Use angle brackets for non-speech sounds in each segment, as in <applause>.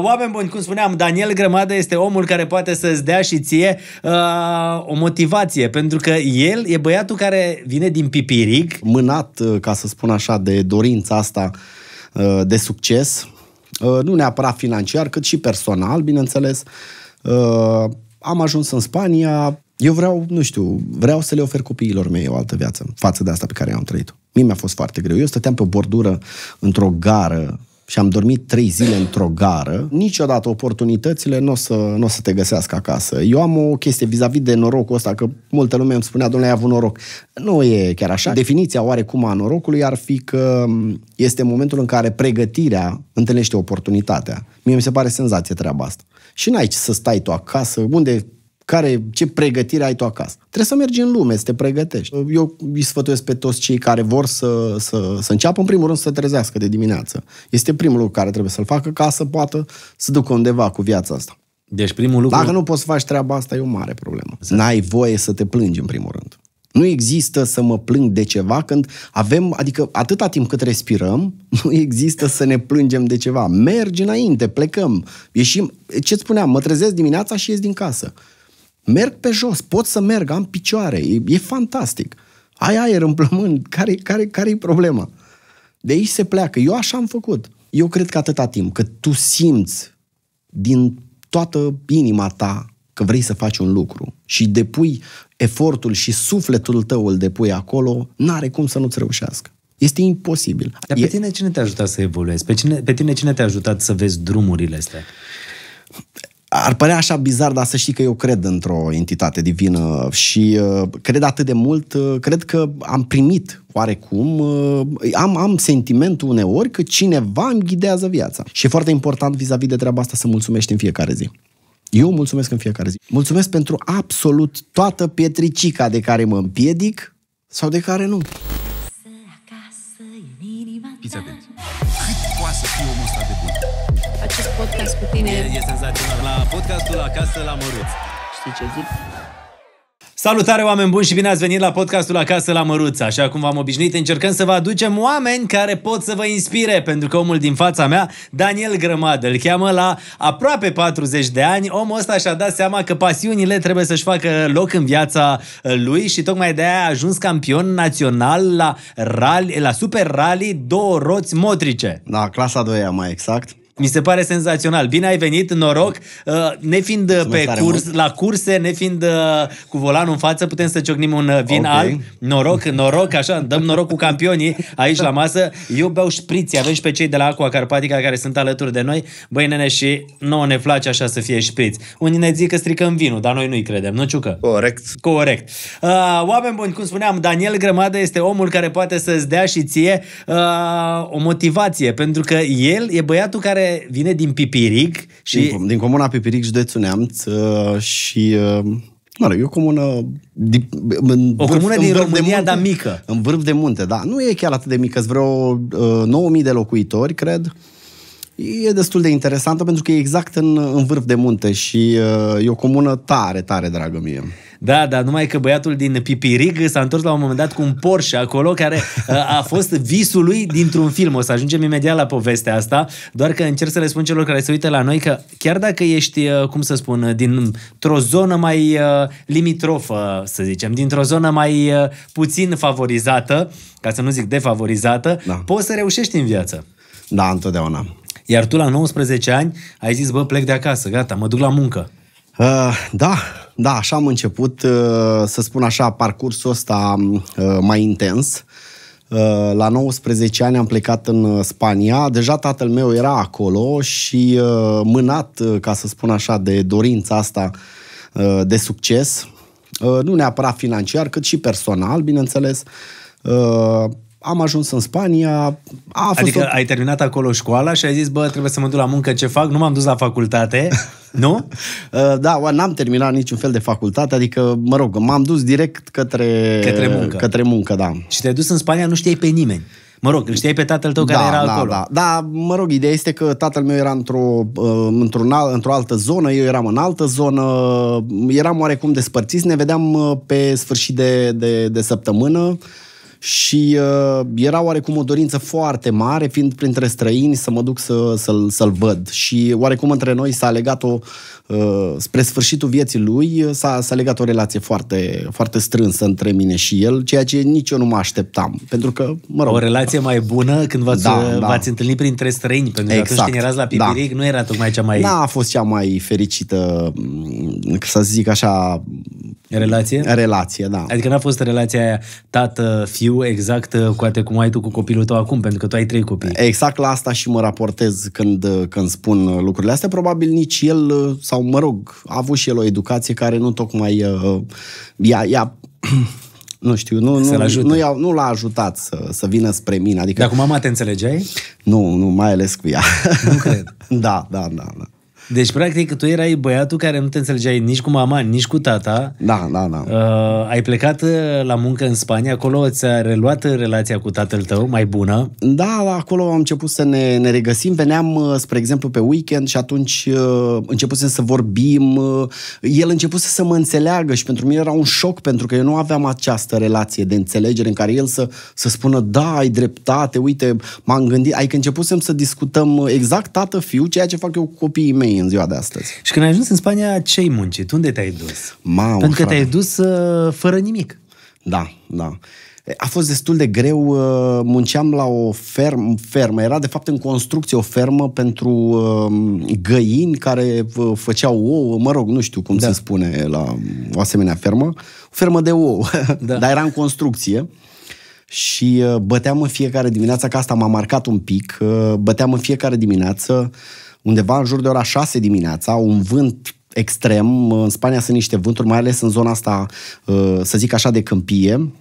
Oameni buni, cum spuneam, Daniel Grămadă este omul care poate să-ți dea și ție uh, o motivație, pentru că el e băiatul care vine din pipiric. Mânat, uh, ca să spun așa, de dorința asta uh, de succes, uh, nu neapărat financiar, cât și personal, bineînțeles, uh, am ajuns în Spania, eu vreau, nu știu, vreau să le ofer copiilor mei o altă viață față de asta pe care am trăit-o. Mie mi-a fost foarte greu. Eu stăteam pe o bordură, într-o gară, și am dormit trei zile într-o gară, niciodată oportunitățile nu o să, n-o să te găsească acasă. Eu am o chestie vis-a-vis de norocul ăsta, că multă lume îmi spunea, domnule, ai avut noroc. Nu e chiar așa. Definiția oarecum a norocului ar fi că este momentul în care pregătirea întâlnește oportunitatea. Mie mi se pare senzație treaba asta. Și n-ai ce să stai tu acasă, unde care, ce pregătire ai tu acasă. Trebuie să mergi în lume, să te pregătești. Eu îi sfătuiesc pe toți cei care vor să, să, să înceapă, în primul rând, să se trezească de dimineață. Este primul lucru care trebuie să-l facă ca să poată să ducă undeva cu viața asta. Deci primul lucru... Dacă nu poți să faci treaba asta, e o mare problemă. Exact. N-ai voie să te plângi, în primul rând. Nu există să mă plâng de ceva când avem, adică atâta timp cât respirăm, <laughs> nu există să ne plângem de ceva. Mergi înainte, plecăm, ieșim. Ce spuneam, mă trezesc dimineața și ies din casă. Merg pe jos, pot să merg, am picioare, e, e fantastic. Ai aer în plămân, care, care, care e problema? De aici se pleacă. Eu așa am făcut. Eu cred că atâta timp cât tu simți din toată inima ta că vrei să faci un lucru și depui efortul și sufletul tău îl depui acolo, n-are cum să nu-ți reușească. Este imposibil. Dar pe e... tine cine te-a ajutat să evoluezi? Pe, cine, pe tine cine te-a ajutat să vezi drumurile astea? ar părea așa bizar, dar să știi că eu cred într-o entitate divină și uh, cred atât de mult, uh, cred că am primit oarecum, uh, am, am sentimentul uneori că cineva îmi ghidează viața. Și e foarte important vis-a-vis -vis de treaba asta să mulțumești în fiecare zi. Eu mulțumesc în fiecare zi. Mulțumesc pentru absolut toată pietricica de care mă împiedic sau de care nu. Fiți atenți acest podcast cu tine. E, e senzațional. La podcastul Acasă la Măruț. Știi ce zic? Salutare oameni buni și bine ați venit la podcastul Acasă la Măruță. Așa cum v-am obișnuit, încercăm să vă aducem oameni care pot să vă inspire, pentru că omul din fața mea, Daniel Grămadă, îl cheamă la aproape 40 de ani. Omul ăsta și-a dat seama că pasiunile trebuie să-și facă loc în viața uh, lui și tocmai de aia a ajuns campion național la, rally, la Super Rally două roți motrice. Da, clasa 2 mai exact. Mi se pare senzațional. Bine ai venit, noroc. Uh, ne fiind uh, pe curs, mult. la curse, ne fiind uh, cu volanul în față, putem să ciocnim un vin okay. alb. Noroc, noroc, așa, dăm noroc cu campionii aici la masă. Eu beau șpriți, avem și pe cei de la Aqua Carpatica care sunt alături de noi. Băi, nene, și nouă ne place așa să fie șpriți. Unii ne zic că stricăm vinul, dar noi nu-i credem, nu ciucă? Corect. Corect. Uh, oameni buni, cum spuneam, Daniel Grămadă este omul care poate să-ți dea și ție uh, o motivație, pentru că el e băiatul care care vine din Pipiric și... Din, din comuna Pipiric, județul Neamț uh, și... Uh, mă rog, e o comună... Di, în o vârf, comună din România, de munte, dar mică. În vârf de munte, da. Nu e chiar atât de mică, sunt vreo uh, 9.000 de locuitori, cred. E destul de interesantă pentru că e exact în, în vârf de munte și uh, e o comună tare, tare dragă mie. Da, da, numai că băiatul din Pipirig s-a întors la un moment dat cu un Porsche acolo, care <laughs> uh, a fost visul lui dintr-un film. O să ajungem imediat la povestea asta, doar că încerc să le spun celor care se uită la noi că chiar dacă ești, uh, cum să spun, uh, dintr-o zonă mai limitrofă, să zicem, dintr-o zonă mai puțin favorizată, ca să nu zic defavorizată, da. poți să reușești în viață. Da, întotdeauna. Iar tu la 19 ani ai zis, bă, plec de acasă, gata, mă duc la muncă. Uh, da, da, așa am început, uh, să spun așa, parcursul ăsta um, uh, mai intens. Uh, la 19 ani am plecat în Spania, deja tatăl meu era acolo și mânat, ca să spun așa, de dorința asta de succes, nu neapărat financiar, cât și personal, bineînțeles, am ajuns în Spania. A fost adică o... ai terminat acolo școala și ai zis, bă, trebuie să mă duc la muncă, ce fac? Nu m-am dus la facultate, <laughs> nu? Uh, da, n-am terminat niciun fel de facultate, adică, mă rog, m-am dus direct către, către, muncă. către muncă. da. Și te-ai dus în Spania, nu știai pe nimeni. Mă rog, îl știai pe tatăl tău da, care era da, acolo. Da, da, mă rog, ideea este că tatăl meu era într-o, uh, într-un într-o altă zonă, eu eram în altă zonă, eram oarecum despărțiți, ne vedeam uh, pe sfârșit de, de, de săptămână și uh, era oarecum o dorință foarte mare, fiind printre străini, să mă duc să, să-l, să-l văd. Și oarecum între noi s-a legat-o, uh, spre sfârșitul vieții lui, s-a, s-a legat o relație foarte, foarte strânsă între mine și el, ceea ce nici eu nu mă așteptam. Pentru că, mă rog... O relație mai bună când v-ați, da, uh, da. v-ați întâlnit printre străini, pentru că exact. atunci când exact. erați la da. Pipiric da. nu era tocmai cea mai... Da, a fost cea mai fericită, mm, să zic așa, Relație? Relație, da. Adică n-a fost relația aia tată-fiu exact uh, cu cum ai tu cu copilul tău acum, pentru că tu ai trei copii. Exact la asta și mă raportez când, uh, când spun uh, lucrurile astea. Probabil nici el, sau mă rog, a avut și el o educație care nu tocmai uh, ia, ia <clears throat> nu știu, nu, nu, nu, i-a, nu l-a ajutat să, să vină spre mine. Adică, Dar cu mama te înțelegeai? Nu, nu, mai ales cu ea. Nu cred. <laughs> da, da, da, da. Deci, practic, tu erai băiatul care nu te înțelegeai nici cu mama, nici cu tata. Da, da, da. Uh, ai plecat uh, la muncă în Spania, acolo ți-a reluat uh, relația cu tatăl tău, mai bună. Da, acolo am început să ne, ne regăsim. Veneam, uh, spre exemplu, pe weekend și atunci uh, începusem să vorbim. el începuse să mă înțeleagă și pentru mine era un șoc, pentru că eu nu aveam această relație de înțelegere în care el să, să spună, da, ai dreptate, uite, m-am gândit. Adică începusem să discutăm exact tată-fiu, ceea ce fac eu cu copiii mei femei în ziua de astăzi. Și când ai ajuns în Spania, ce-ai muncit? Unde te-ai dus? Mamă, Pentru că te-ai dus uh, fără nimic. Da, da. A fost destul de greu, uh, munceam la o ferm, fermă, era de fapt în construcție o fermă pentru um, găini care uh, făceau ouă, mă rog, nu știu cum da. se spune la o asemenea fermă, o fermă de ouă, <laughs> da. dar era în construcție și uh, băteam în fiecare dimineață, că asta m-a marcat un pic, băteam în fiecare dimineață undeva în jur de ora 6 dimineața, un vânt extrem, în Spania sunt niște vânturi, mai ales în zona asta, uh, să zic așa, de câmpie,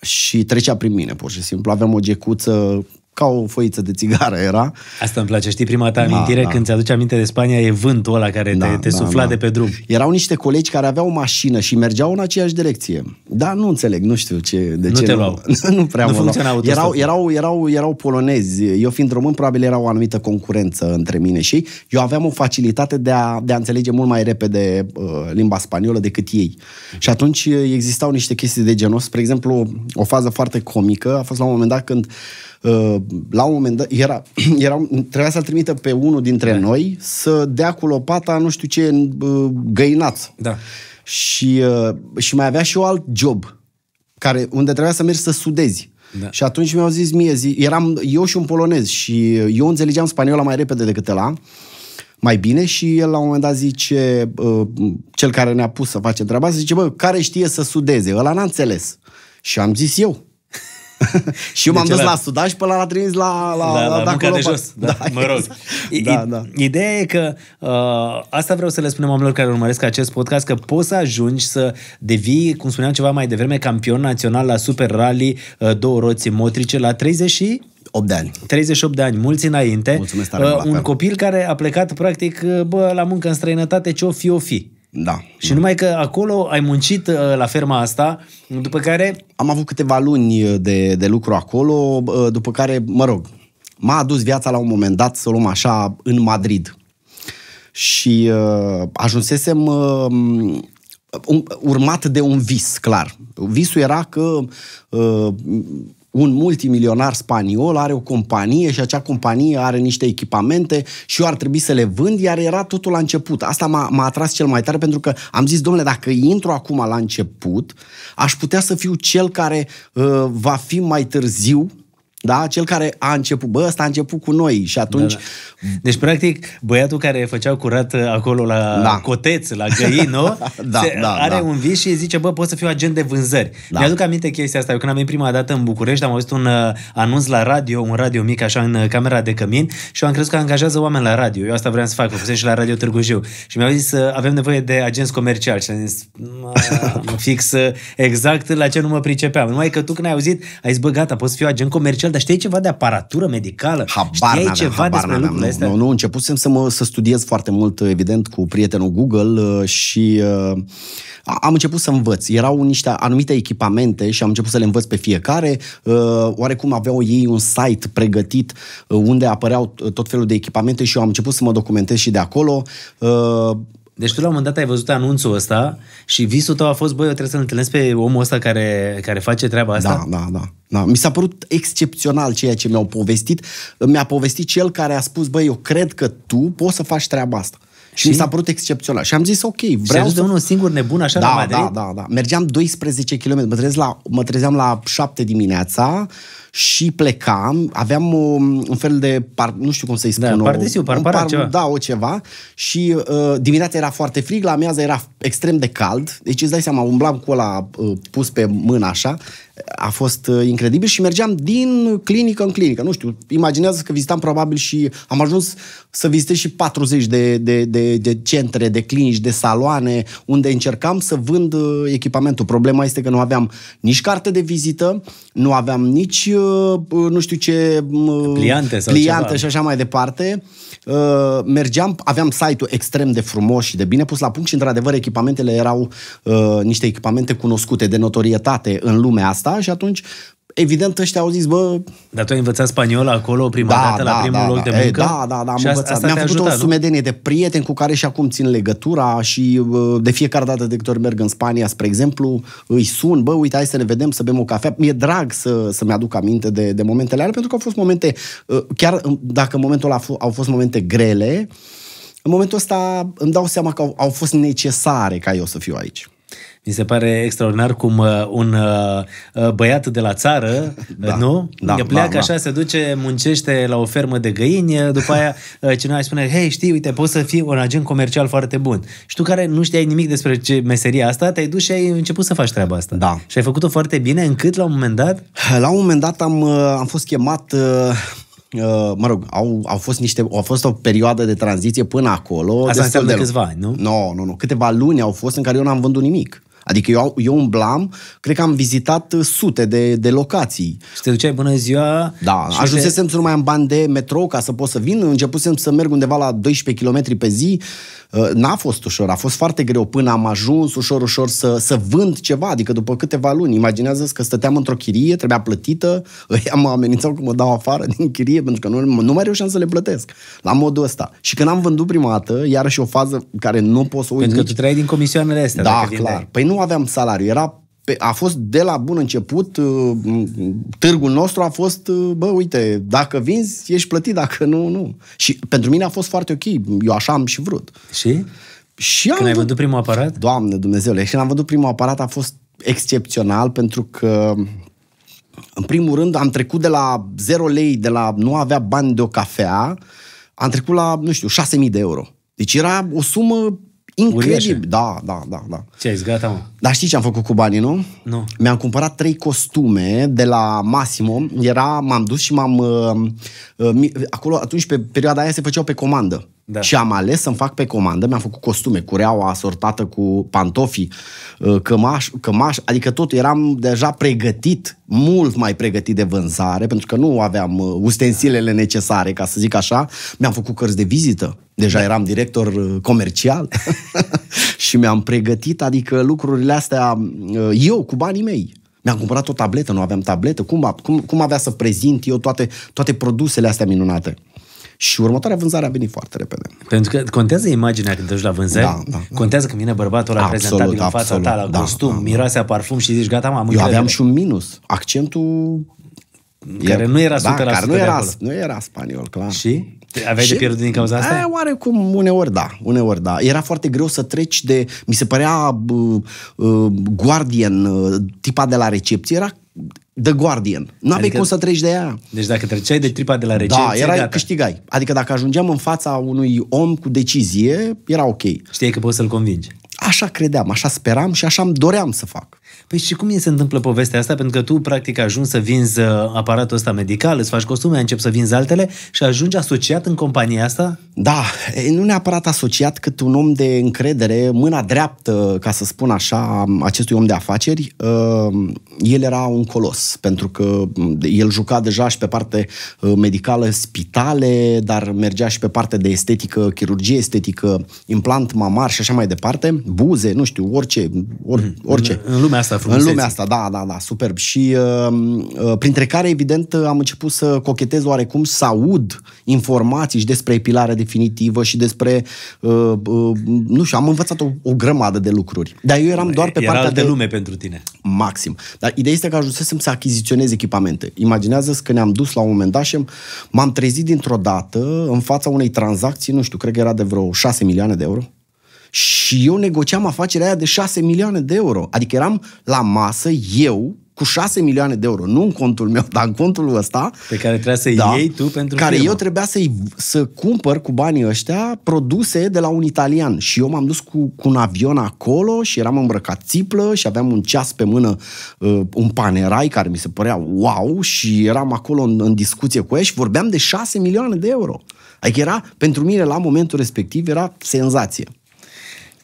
și trecea prin mine, pur și simplu. Aveam o gecuță ca o foiță de țigară era. Asta îmi place. Știi, prima ta da, amintire da, când ți-aduce aminte de Spania e vântul ăla care da, te, te da, sufla da. de pe drum. Erau niște colegi care aveau o mașină și mergeau în aceeași direcție. Da, nu înțeleg, nu știu ce, de nu ce. Te nu, luau. <laughs> nu prea nu luau. erau, erau, erau, erau polonezi. Eu fiind român, probabil era o anumită concurență între mine și ei. Eu aveam o facilitate de a, de a înțelege mult mai repede uh, limba spaniolă decât ei. Mm-hmm. Și atunci uh, existau niște chestii de genul Spre exemplu, o fază foarte comică a fost la un moment dat când uh, la un moment dat, era, <clears throat> era, trebuia să-l trimită pe unul dintre da. noi să dea cu lopata nu știu ce găinaț. Da. Și, uh, și mai avea și o alt job care, unde trebuia să mergi să sudezi. Da. Și atunci mi-au zis mie, zi, eram eu și un polonez și eu înțelegeam spaniola mai repede decât ăla, mai bine și el la un moment dat zice, uh, cel care ne-a pus să facem treaba, zice, bă, care știe să sudeze? Ăla n-a înțeles. Și am zis eu. <laughs> și eu m-am dus la Sudan și pe la l-a trimis la, la, da, la, la, la acolo, de jos. Da, da, mă rog. Exact. Da, da. Ideea e că uh, asta vreau să le spunem oamenilor care urmăresc acest podcast, că poți să ajungi să devii, cum spuneam ceva mai devreme, campion național la Super Rally uh, două roți motrice la 30 și 38 de ani. 38 de ani, mulți înainte. Mulțumesc tare, uh, un copil care a plecat, practic, uh, bă, la muncă în străinătate, ce-o fi, o fi. Da. Și da. numai că acolo ai muncit uh, la ferma asta, după care... Am avut câteva luni uh, de, de lucru acolo, uh, după care, mă rog, m-a adus viața la un moment dat, să o luăm așa, în Madrid. Și uh, ajunsesem uh, um, urmat de un vis, clar. Visul era că uh, un multimilionar spaniol are o companie și acea companie are niște echipamente și eu ar trebui să le vând, iar era totul la început. Asta m-a, m-a atras cel mai tare pentru că am zis, domnule, dacă intru acum la început, aș putea să fiu cel care uh, va fi mai târziu da? Cel care a început, bă, ăsta a început cu noi și atunci... Da, da. Deci, practic, băiatul care făcea curat uh, acolo la da. Coteț, la nu? <laughs> Da, da, se, da, are da. un vis și zice, bă, pot să fiu agent de vânzări. Da. Mi-aduc aminte chestia asta. Eu când am venit prima dată în București, am auzit un uh, anunț la radio, un radio mic, așa, în uh, camera de cămin și eu am crezut că angajează oameni la radio. Eu asta vreau să fac, o și la Radio Târgu Jiu. Și mi-au zis, uh, avem nevoie de agenți comerciali. Și am zis, <laughs> fix uh, exact la ce nu mă pricepeam. Numai că tu când ai auzit, ai zis, bă, gata, poți să fiu agent comercial cel, dar știi ceva de aparatură medicală? Habar știai ceva habar despre lucrurile astea? Nu, nu, începusem să, mă, să studiez foarte mult, evident, cu prietenul Google uh, și uh, am început să învăț. Erau niște anumite echipamente și am început să le învăț pe fiecare. Uh, oarecum aveau ei un site pregătit uh, unde apăreau uh, tot felul de echipamente și eu am început să mă documentez și de acolo. Uh, deci tu la un moment dat ai văzut anunțul ăsta și visul tău a fost, băi, eu trebuie să-l întâlnesc pe omul ăsta care, care face treaba asta? Da, da, da. da. Mi s-a părut excepțional ceea ce mi-au povestit. Mi-a povestit cel care a spus, băi, eu cred că tu poți să faci treaba asta. Și, mi s-a părut excepțional. Și am zis, ok, vreau să... de unul singur nebun așa da, la Madrid? Da, da, da. Mergeam 12 km. Mă, trezeam la, mă trezeam la 7 dimineața și plecam. Aveam o, um, un fel de, par, nu știu cum să-i da, spun. Da, pardesiu, par, par, par, ceva. Da, o ceva. Și uh, dimineața era foarte frig, la amiază era extrem de cald. Deci îți dai seama, umblam cu ăla uh, pus pe mână așa a fost uh, incredibil și mergeam din clinică în clinică. Nu știu, imaginează că vizitam probabil și am ajuns să vizitez și 40 de, de, de, de centre, de clinici, de saloane, unde încercam să vând uh, echipamentul. Problema este că nu aveam nici carte de vizită, nu aveam nici, uh, nu știu ce, mm, pliante, sau pliante ceva. și așa mai departe. Uh, mergeam, aveam site-ul extrem de frumos și de bine pus la punct și, într-adevăr, echipamentele erau uh, niște echipamente cunoscute de notorietate în lumea asta și atunci evident ăștia au zis, bă... Dar tu ai învățat spaniola acolo prima da, dată, da, la primul da, loc da, de muncă? Da, da, da, am învățat. Mi-am făcut ajutat, o sumedenie nu? de prieteni cu care și acum țin legătura și de fiecare dată de câte ori merg în Spania, spre exemplu, îi sun, bă, uite, hai să ne vedem, să bem o cafea. Mi-e drag să, să-mi aduc aminte de, de momentele alea, pentru că au fost momente, uh, chiar dacă în momentul ăla au fost momente grele, în momentul ăsta îmi dau seama că au, au fost necesare ca eu să fiu aici. Mi se pare extraordinar cum uh, un uh, uh, băiat de la țară, <laughs> da, nu? Da, pleacă da, da. așa, da. se duce, muncește la o fermă de găini, după aia cineva îi spune, hei, știi, uite, poți să fii un agent comercial foarte bun. Și tu care nu știai nimic despre ce meseria asta, te-ai dus și ai început să faci treaba asta. Da. Și ai făcut-o foarte bine, încât la un moment dat... La un moment dat am, am fost chemat Uh, mă rog, au, au fost niște, au fost o perioadă de tranziție până acolo. Asta înseamnă de câțiva ani, nu? Nu, no, nu, nu. Câteva luni au fost în care eu n-am vândut nimic. Adică eu, eu umblam, cred că am vizitat uh, sute de, de locații. Și te duceai bună ziua... Da, ajunsesem te... să nu mai am bani de metrou ca să pot să vin, începusem să merg undeva la 12 km pe zi. Uh, n-a fost ușor, a fost foarte greu până am ajuns ușor, ușor să, să vând ceva, adică după câteva luni. Imaginează-ți că stăteam într-o chirie, trebuia plătită, îi <laughs> am amenințat că mă dau afară <laughs> din chirie pentru că nu, nu mai reușeam să le plătesc la modul ăsta. Și când am vândut prima dată, iarăși o fază care nu pot să uit. Pentru nici. că tu trăiai din comisioanele astea. Da, clar. Păi nu, nu aveam salariu, era pe, a fost de la bun început, uh, târgul nostru a fost, uh, bă, uite, dacă vinzi, ești plătit, dacă nu, nu. Și pentru mine a fost foarte ok, eu așa am și vrut. Și? și Când am... ai vândut primul aparat? Doamne Dumnezeule, când am vândut primul aparat a fost excepțional pentru că în primul rând am trecut de la 0 lei, de la nu avea bani de o cafea, am trecut la, nu știu, 6.000 de euro. Deci era o sumă Incredibil. Da, da, da, da. Ce ai zis, gata, mă. Dar știi ce am făcut cu banii, nu? Nu. Mi-am cumpărat trei costume de la Massimo. Era, m-am dus și m-am... Uh, uh, acolo, atunci, pe perioada aia se făceau pe comandă. Da. Și am ales să-mi fac pe comandă, mi-am făcut costume, cureaua asortată cu pantofii, uh, cămaș, cămaș, adică tot eram deja pregătit, mult mai pregătit de vânzare, pentru că nu aveam uh, ustensilele necesare, ca să zic așa. Mi-am făcut cărți de vizită, deja da. eram director uh, comercial <laughs> și mi-am pregătit, adică lucrurile astea eu, cu banii mei. Mi-am cumpărat o tabletă, nu aveam tabletă. Cum, cum, cum avea să prezint eu toate, toate produsele astea minunate? Și următoarea vânzare a venit foarte repede. Pentru că contează imaginea când te duci la vânzări? Da, da, da. Contează când vine bărbatul ăla absolut, prezentabil absolut, în fața absolut, ta, la da, costum, da, da. miroase a parfum și zici, gata, am Eu aveam și un minus. Accentul... Care e, nu era 100% da, care nu era, da, nu era spaniol, clar. Și? Aveai și de pierdut din cauza asta? Aia, oarecum, uneori da, uneori da. Era foarte greu să treci de, mi se părea uh, uh, Guardian, uh, tipa de la recepție, era The Guardian. Nu aveai adică, cum să treci de ea. Deci dacă treceai de tripa de la recenție, Da, erai, gata. câștigai. Adică dacă ajungeam în fața unui om cu decizie, era ok. știi că poți să-l convingi. Așa credeam, așa speram și așa îmi doream să fac. Păi și cum se întâmplă povestea asta? Pentru că tu, practic, ajungi să vinzi uh, aparatul ăsta medical, îți faci costume, începi să vinzi altele și ajungi asociat în compania asta? Da, nu neapărat asociat, cât un om de încredere, mâna dreaptă, ca să spun așa, acestui om de afaceri. Uh, el era un colos, pentru că mm, el juca deja și pe parte uh, medicală spitale, dar mergea și pe parte de estetică, chirurgie estetică, implant mamar și așa mai departe, buze, nu știu, orice, or, mm, orice. În lumea asta asta frumusețe. În lumea asta, da, da, da, superb. Și um, uh, printre care, evident, am început să cochetez oarecum, să aud informații și despre epilarea definitivă și despre, uh, uh, nu știu, am învățat o, o grămadă de lucruri. Dar eu eram doar pe Era partea de... lume pentru tine. Maxim. Dar ideea este că ajunsesem să achiziționez echipamente. Imaginează-ți că ne-am dus la un moment dat și m-am trezit dintr-o dată în fața unei tranzacții, nu știu, cred că era de vreo 6 milioane de euro și eu negociam afacerea aia de 6 milioane de euro. Adică eram la masă, eu, cu 6 milioane de euro, nu în contul meu, dar în contul ăsta. Pe care trebuia să-i da, iei tu pentru Care firma. eu trebuia să-i, să cumpăr cu banii ăștia produse de la un italian. Și eu m-am dus cu, cu un avion acolo și eram îmbrăcat țiplă și aveam un ceas pe mână, uh, un panerai care mi se părea wow și eram acolo în, în discuție cu ei și vorbeam de 6 milioane de euro. Adică era, pentru mine, la momentul respectiv, era senzație.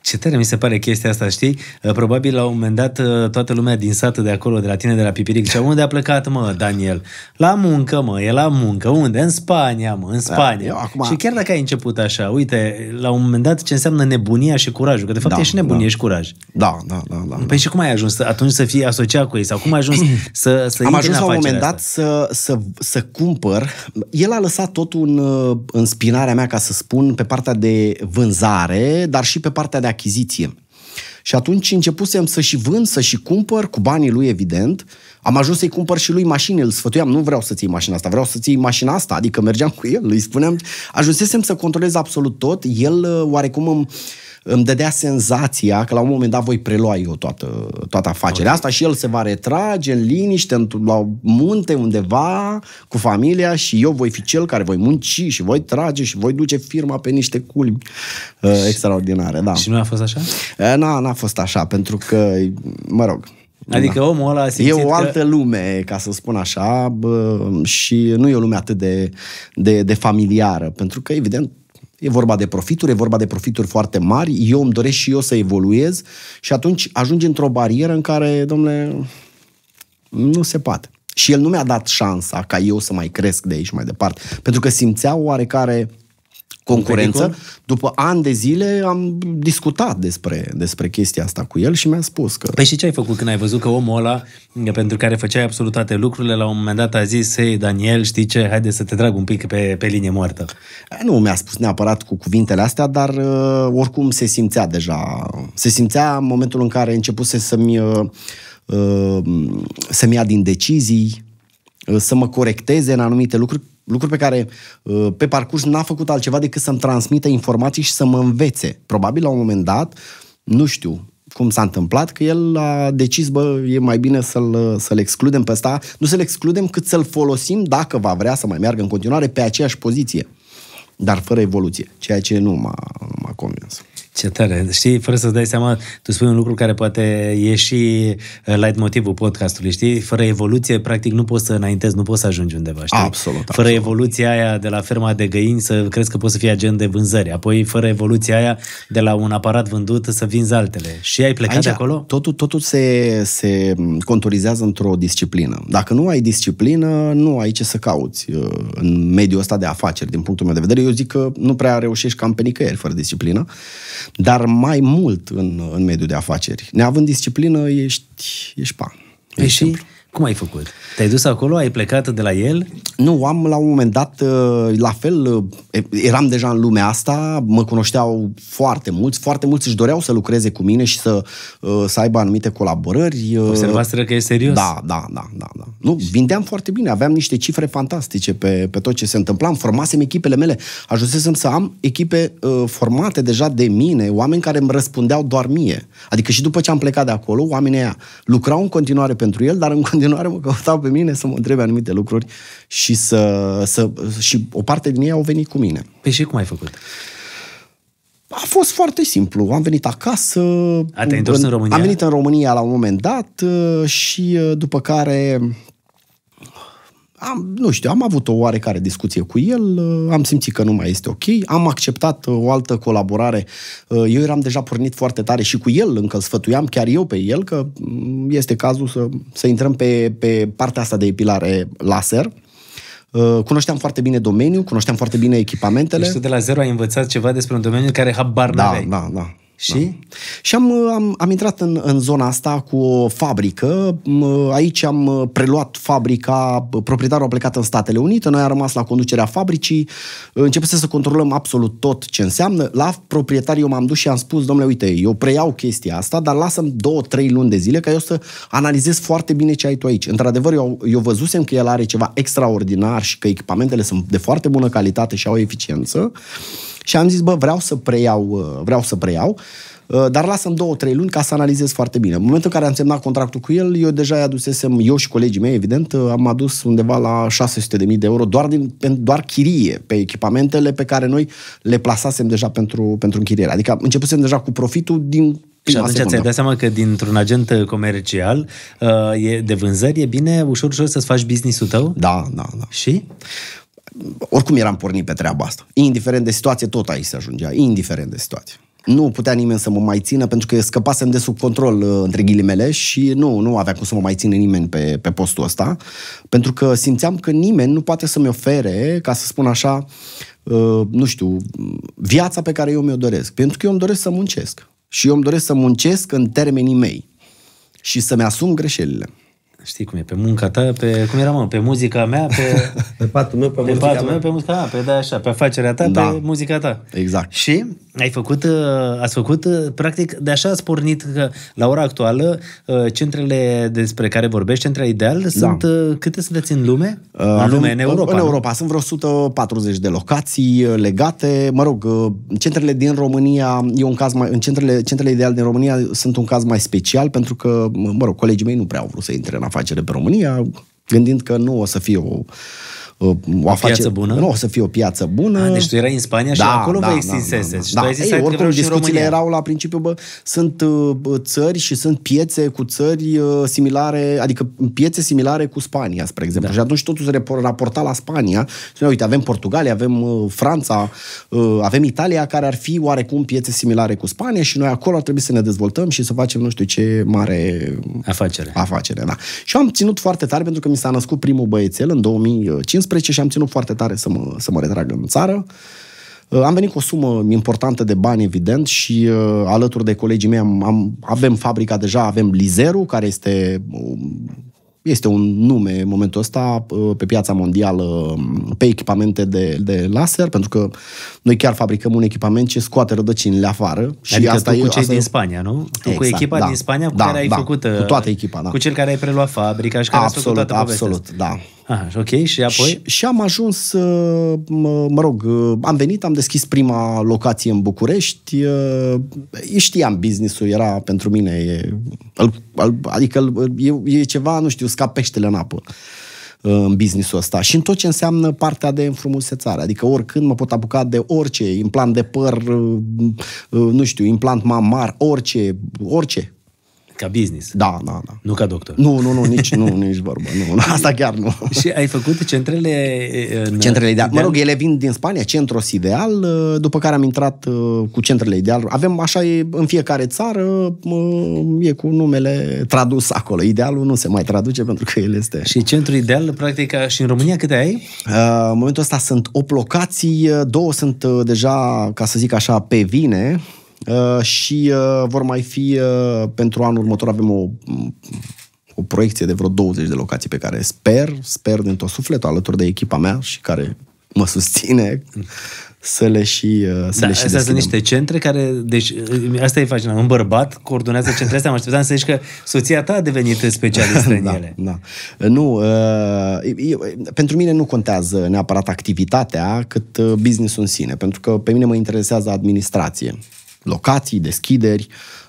Ce tare mi se pare chestia asta, știi? Uh, probabil la un moment dat uh, toată lumea din sat de acolo, de la tine, de la Pipiric, cea unde a plecat, mă, Daniel? La muncă, mă, e la muncă. Unde? În Spania, mă, în da, Spania. Da, acum... Și chiar dacă ai început așa, uite, la un moment dat ce înseamnă nebunia și curajul, că de fapt da, e și nebunie, da. și curaj. Da, da, da, da. Păi da. și cum ai ajuns atunci să fii asociat cu ei? Sau cum ai ajuns <clears throat> să, să Am ajuns la un moment dat să, să, să cumpăr. El a lăsat totul uh, în, în spinarea mea, ca să spun, pe partea de vânzare, dar și pe partea de achiziție. Și atunci începusem să și vând, să și cumpăr, cu banii lui evident. Am ajuns să-i cumpăr și lui mașini, îl sfătuiam, nu vreau să-ți iei mașina asta, vreau să-ți iei mașina asta, adică mergeam cu el, îi spuneam. Ajunsesem să controlez absolut tot, el uh, oarecum îmi îmi dădea senzația că la un moment dat voi prelua eu toată, toată afacerea okay. asta și el se va retrage în liniște, în, la munte undeva, cu familia și eu voi fi cel care voi munci și voi trage și voi duce firma pe niște culmi uh, extraordinare. Da. Și nu a fost așa? Uh, na, n-a fost așa, pentru că, mă rog, Adică da. omul ăla a simțit E o altă că... lume, ca să spun așa, bă, și nu e o lume atât de, de, de familiară, pentru că, evident, E vorba de profituri, e vorba de profituri foarte mari, eu îmi doresc și eu să evoluez și atunci ajungi într-o barieră în care, domnule, nu se poate. Și el nu mi-a dat șansa ca eu să mai cresc de aici mai departe, pentru că simțea oarecare concurență. După ani de zile am discutat despre, despre chestia asta cu el și mi-a spus că... Păi și ce ai făcut când ai văzut că omul ăla, pentru care făceai absolut toate lucrurile, la un moment dat a zis, hei, Daniel, știi ce, haide să te trag un pic pe, pe linie moartă. Nu mi-a spus neapărat cu cuvintele astea, dar uh, oricum se simțea deja. Se simțea în momentul în care începuse să-mi, uh, uh să-mi ia din decizii, uh, să mă corecteze în anumite lucruri lucru pe care uh, pe parcurs n-a făcut altceva decât să-mi transmită informații și să mă învețe. Probabil la un moment dat, nu știu cum s-a întâmplat, că el a decis, bă, e mai bine să-l, să-l excludem pe ăsta, nu să-l excludem cât să-l folosim dacă va vrea să mai meargă în continuare pe aceeași poziție, dar fără evoluție, ceea ce nu m-a, nu m-a convins. Ce tare. Știi, fără să-ți dai seama, tu spui un lucru care poate e și uh, light motivul podcastului, știi? Fără evoluție, practic, nu poți să înaintezi, nu poți să ajungi undeva, știi? Absolut. Fără absolut. evoluția aia de la ferma de găini să crezi că poți să fii agent de vânzări. Apoi, fără evoluția aia de la un aparat vândut să vinzi altele. Și ai plecat Aici, de acolo? Totul, totul se, se conturizează într-o disciplină. Dacă nu ai disciplină, nu ai ce să cauți uh, în mediul ăsta de afaceri, din punctul meu de vedere. Eu zic că nu prea reușești cam pe nicăieri fără disciplină dar mai mult în, în mediul de afaceri. Neavând disciplină, ești, ești pa. Ești, ești păi simplu. Cum ai făcut? Te-ai dus acolo? Ai plecat de la el? Nu, am la un moment dat, uh, la fel, uh, eram deja în lumea asta, mă cunoșteau foarte mulți, foarte mulți își doreau să lucreze cu mine și să, uh, să aibă anumite colaborări. Observați că e serios? Da, da, da, da. da. Nu, vindeam foarte bine, aveam niște cifre fantastice pe, pe tot ce se întâmpla, îmi formasem echipele mele, ajunsesem să am echipe formate deja de mine, oameni care îmi răspundeau doar mie. Adică și după ce am plecat de acolo, oamenii aia lucrau în continuare pentru el, dar în continuare mă căutau pe mine să mă întrebe anumite lucruri și să, să și o parte din ei au venit cu mine. Păi și cum ai făcut? A fost foarte simplu. Am venit acasă. A, te-ai întors în România? Am venit în România la un moment dat uh, și uh, după care am, nu știu, am avut o oarecare discuție cu el, uh, am simțit că nu mai este ok, am acceptat uh, o altă colaborare. Uh, eu eram deja pornit foarte tare și cu el, încă îl sfătuiam chiar eu pe el, că mm, este cazul să, să intrăm pe, pe partea asta de epilare laser. Cunoșteam foarte bine domeniul, cunoșteam foarte bine echipamentele. Deci tu de la zero ai învățat ceva despre un domeniu care habar da, n-aveai. Da, da, și? Da. Și am, am, am intrat în, în zona asta cu o fabrică. Aici am uh, preluat fabrica, proprietarul a plecat în Statele Unite, noi am rămas la conducerea fabricii, începuse să controlăm absolut tot ce înseamnă. La proprietari eu m-am dus și am spus, domnule, uite, eu preiau chestia asta, dar lasă-mi două, trei luni de zile ca eu să analizez foarte bine ce ai tu aici. Într-adevăr, eu, eu văzusem că el are ceva extraordinar și că echipamentele sunt de foarte bună calitate și au eficiență. Și am zis, bă, vreau să preiau, uh, vreau să preiau, uh, dar lasă-mi două, trei luni ca să analizez foarte bine. În momentul în care am semnat contractul cu el, eu deja adusesem, eu și colegii mei, evident, uh, am adus undeva la 600.000 de euro doar, din, doar chirie pe echipamentele pe care noi le plasasem deja pentru, pentru închiriere. Adică începusem deja cu profitul din și atunci secundă. ți-ai dat seama că dintr-un agent comercial uh, e de vânzări e bine ușor, ușor să-ți faci business-ul tău? Da, da, da. Și? oricum eram pornit pe treaba asta. Indiferent de situație, tot aici se ajungea, indiferent de situație. Nu putea nimeni să mă mai țină pentru că scăpasem de sub control uh, între ghilimele și nu, nu avea cum să mă mai țină nimeni pe, pe postul ăsta pentru că simțeam că nimeni nu poate să-mi ofere, ca să spun așa, uh, nu știu, viața pe care eu mi-o doresc. Pentru că eu îmi doresc să muncesc și eu îmi doresc să muncesc în termenii mei și să-mi asum greșelile știi cum e, pe munca ta, pe, cum era mă, pe muzica mea, pe, <laughs> pe patul meu, pe, pe muzica patul mea, pe muzica mea, pe da, așa, pe afacerea ta, da. pe muzica ta. Exact. Și ai făcut, uh, ați făcut, uh, practic, de așa ați pornit că la ora actuală uh, centrele despre care vorbești, centrele ideal, da. sunt câte sunteți în lume? Uh, în lume, în Europa. În Europa. Nu? Sunt vreo 140 de locații legate, mă rog, centrele din România, e un caz mai, în centrele, centrele ideal din România sunt un caz mai special pentru că, mă rog, colegii mei nu prea au vrut să intre în afacere pe România, gândind că nu o să fie o o afacere... piață bună? Nu, o să fie o piață bună. A, ah, deci tu erai în Spania da, și acolo da, vă extinsese. Da, da, da. Și da. ai zis, Ei, oricum, discuțiile erau la principiu, bă, sunt uh, țări și sunt piețe cu țări uh, similare, adică piețe similare cu Spania, spre exemplu. Da. Și atunci totul se raporta la Spania. Spunea, uite, avem Portugalia, avem uh, Franța, uh, avem Italia, care ar fi oarecum piețe similare cu Spania și noi acolo ar trebui să ne dezvoltăm și să facem nu știu ce mare afacere. afacere da. Și am ținut foarte tare pentru că mi s-a născut primul băiețel în 2015 2015 și am ținut foarte tare să mă, să mă retrag în țară. Uh, am venit cu o sumă importantă de bani, evident, și uh, alături de colegii mei am, am, avem fabrica deja, avem Lizeru, care este, um, este un nume în momentul ăsta uh, pe piața mondială um, pe echipamente de, de laser, pentru că noi chiar fabricăm un echipament ce scoate rădăcinile afară. Și adică asta tu cu cei asta... din Spania, nu? Tu exact, cu echipa da, din Spania cu da, care ai da, făcut... Cu uh, toată echipa, da. Cu cel care ai preluat fabrica și care absolut, a făcut toată Absolut, absolut, da. Aha, ok, și apoi? Și, și am ajuns, uh, mă, mă rog, uh, am venit, am deschis prima locație în București, uh, știam business-ul, era pentru mine, e, adică e, e ceva, nu știu, scap peștele în apă în businessul ăsta și în tot ce înseamnă partea de înfrumusețare. Adică oricând mă pot apuca de orice, implant de păr, nu știu, implant mamar, orice, orice. Ca business. Da, da, da. Nu ca doctor. Nu, nu, nu, nici, nu, nici vorba. Nu, asta <laughs> chiar nu. Și ai făcut centrele... Eh, în centrele ideal. ideal. Mă rog, ele vin din Spania, centros ideal, eh, după care am intrat eh, cu centrele ideal. Avem așa, e, în fiecare țară e cu numele tradus acolo. Idealul nu se mai traduce pentru că el este... Și centrul ideal, practic, și în România câte ai? În momentul ăsta sunt 8 locații, două sunt deja, ca să zic așa, pe vine, Uh, și uh, vor mai fi, uh, pentru anul următor avem o, o proiecție de vreo 20 de locații pe care sper, sper din tot sufletul, alături de echipa mea și care mă susține să le și uh, să da, le și astea sunt niște centre care, deci uh, asta e fascinant, un bărbat coordonează centrele astea, mă așteptam să zici că soția ta a devenit specialist <laughs> în da, ele. Da. Uh, nu, eu, pentru mine nu contează neapărat activitatea, cât business-ul în sine, pentru că pe mine mă interesează administrație locații, deschideri,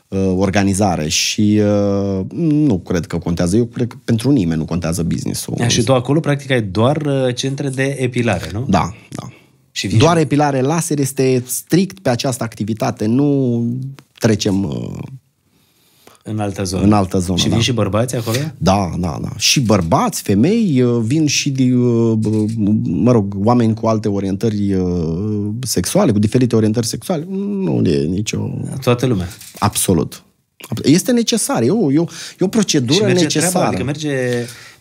uh, organizare și uh, nu cred că contează. Eu cred că pentru nimeni nu contează business-ul. și tu acolo, practic, ai doar uh, centre de epilare, nu? Da, da. Și Doar epilare laser este strict pe această activitate. Nu trecem în altă zonă. În altă zonă, Și vin da. și bărbați acolo? Da, da, da. Și bărbați, femei, uh, vin și, de, uh, mă rog, oameni cu alte orientări uh, sexuale, cu diferite orientări sexuale. Nu e nicio... Toată lumea. Absolut. Este necesar, e o, e o, e o procedură și merge necesară. Treaba, adică merge,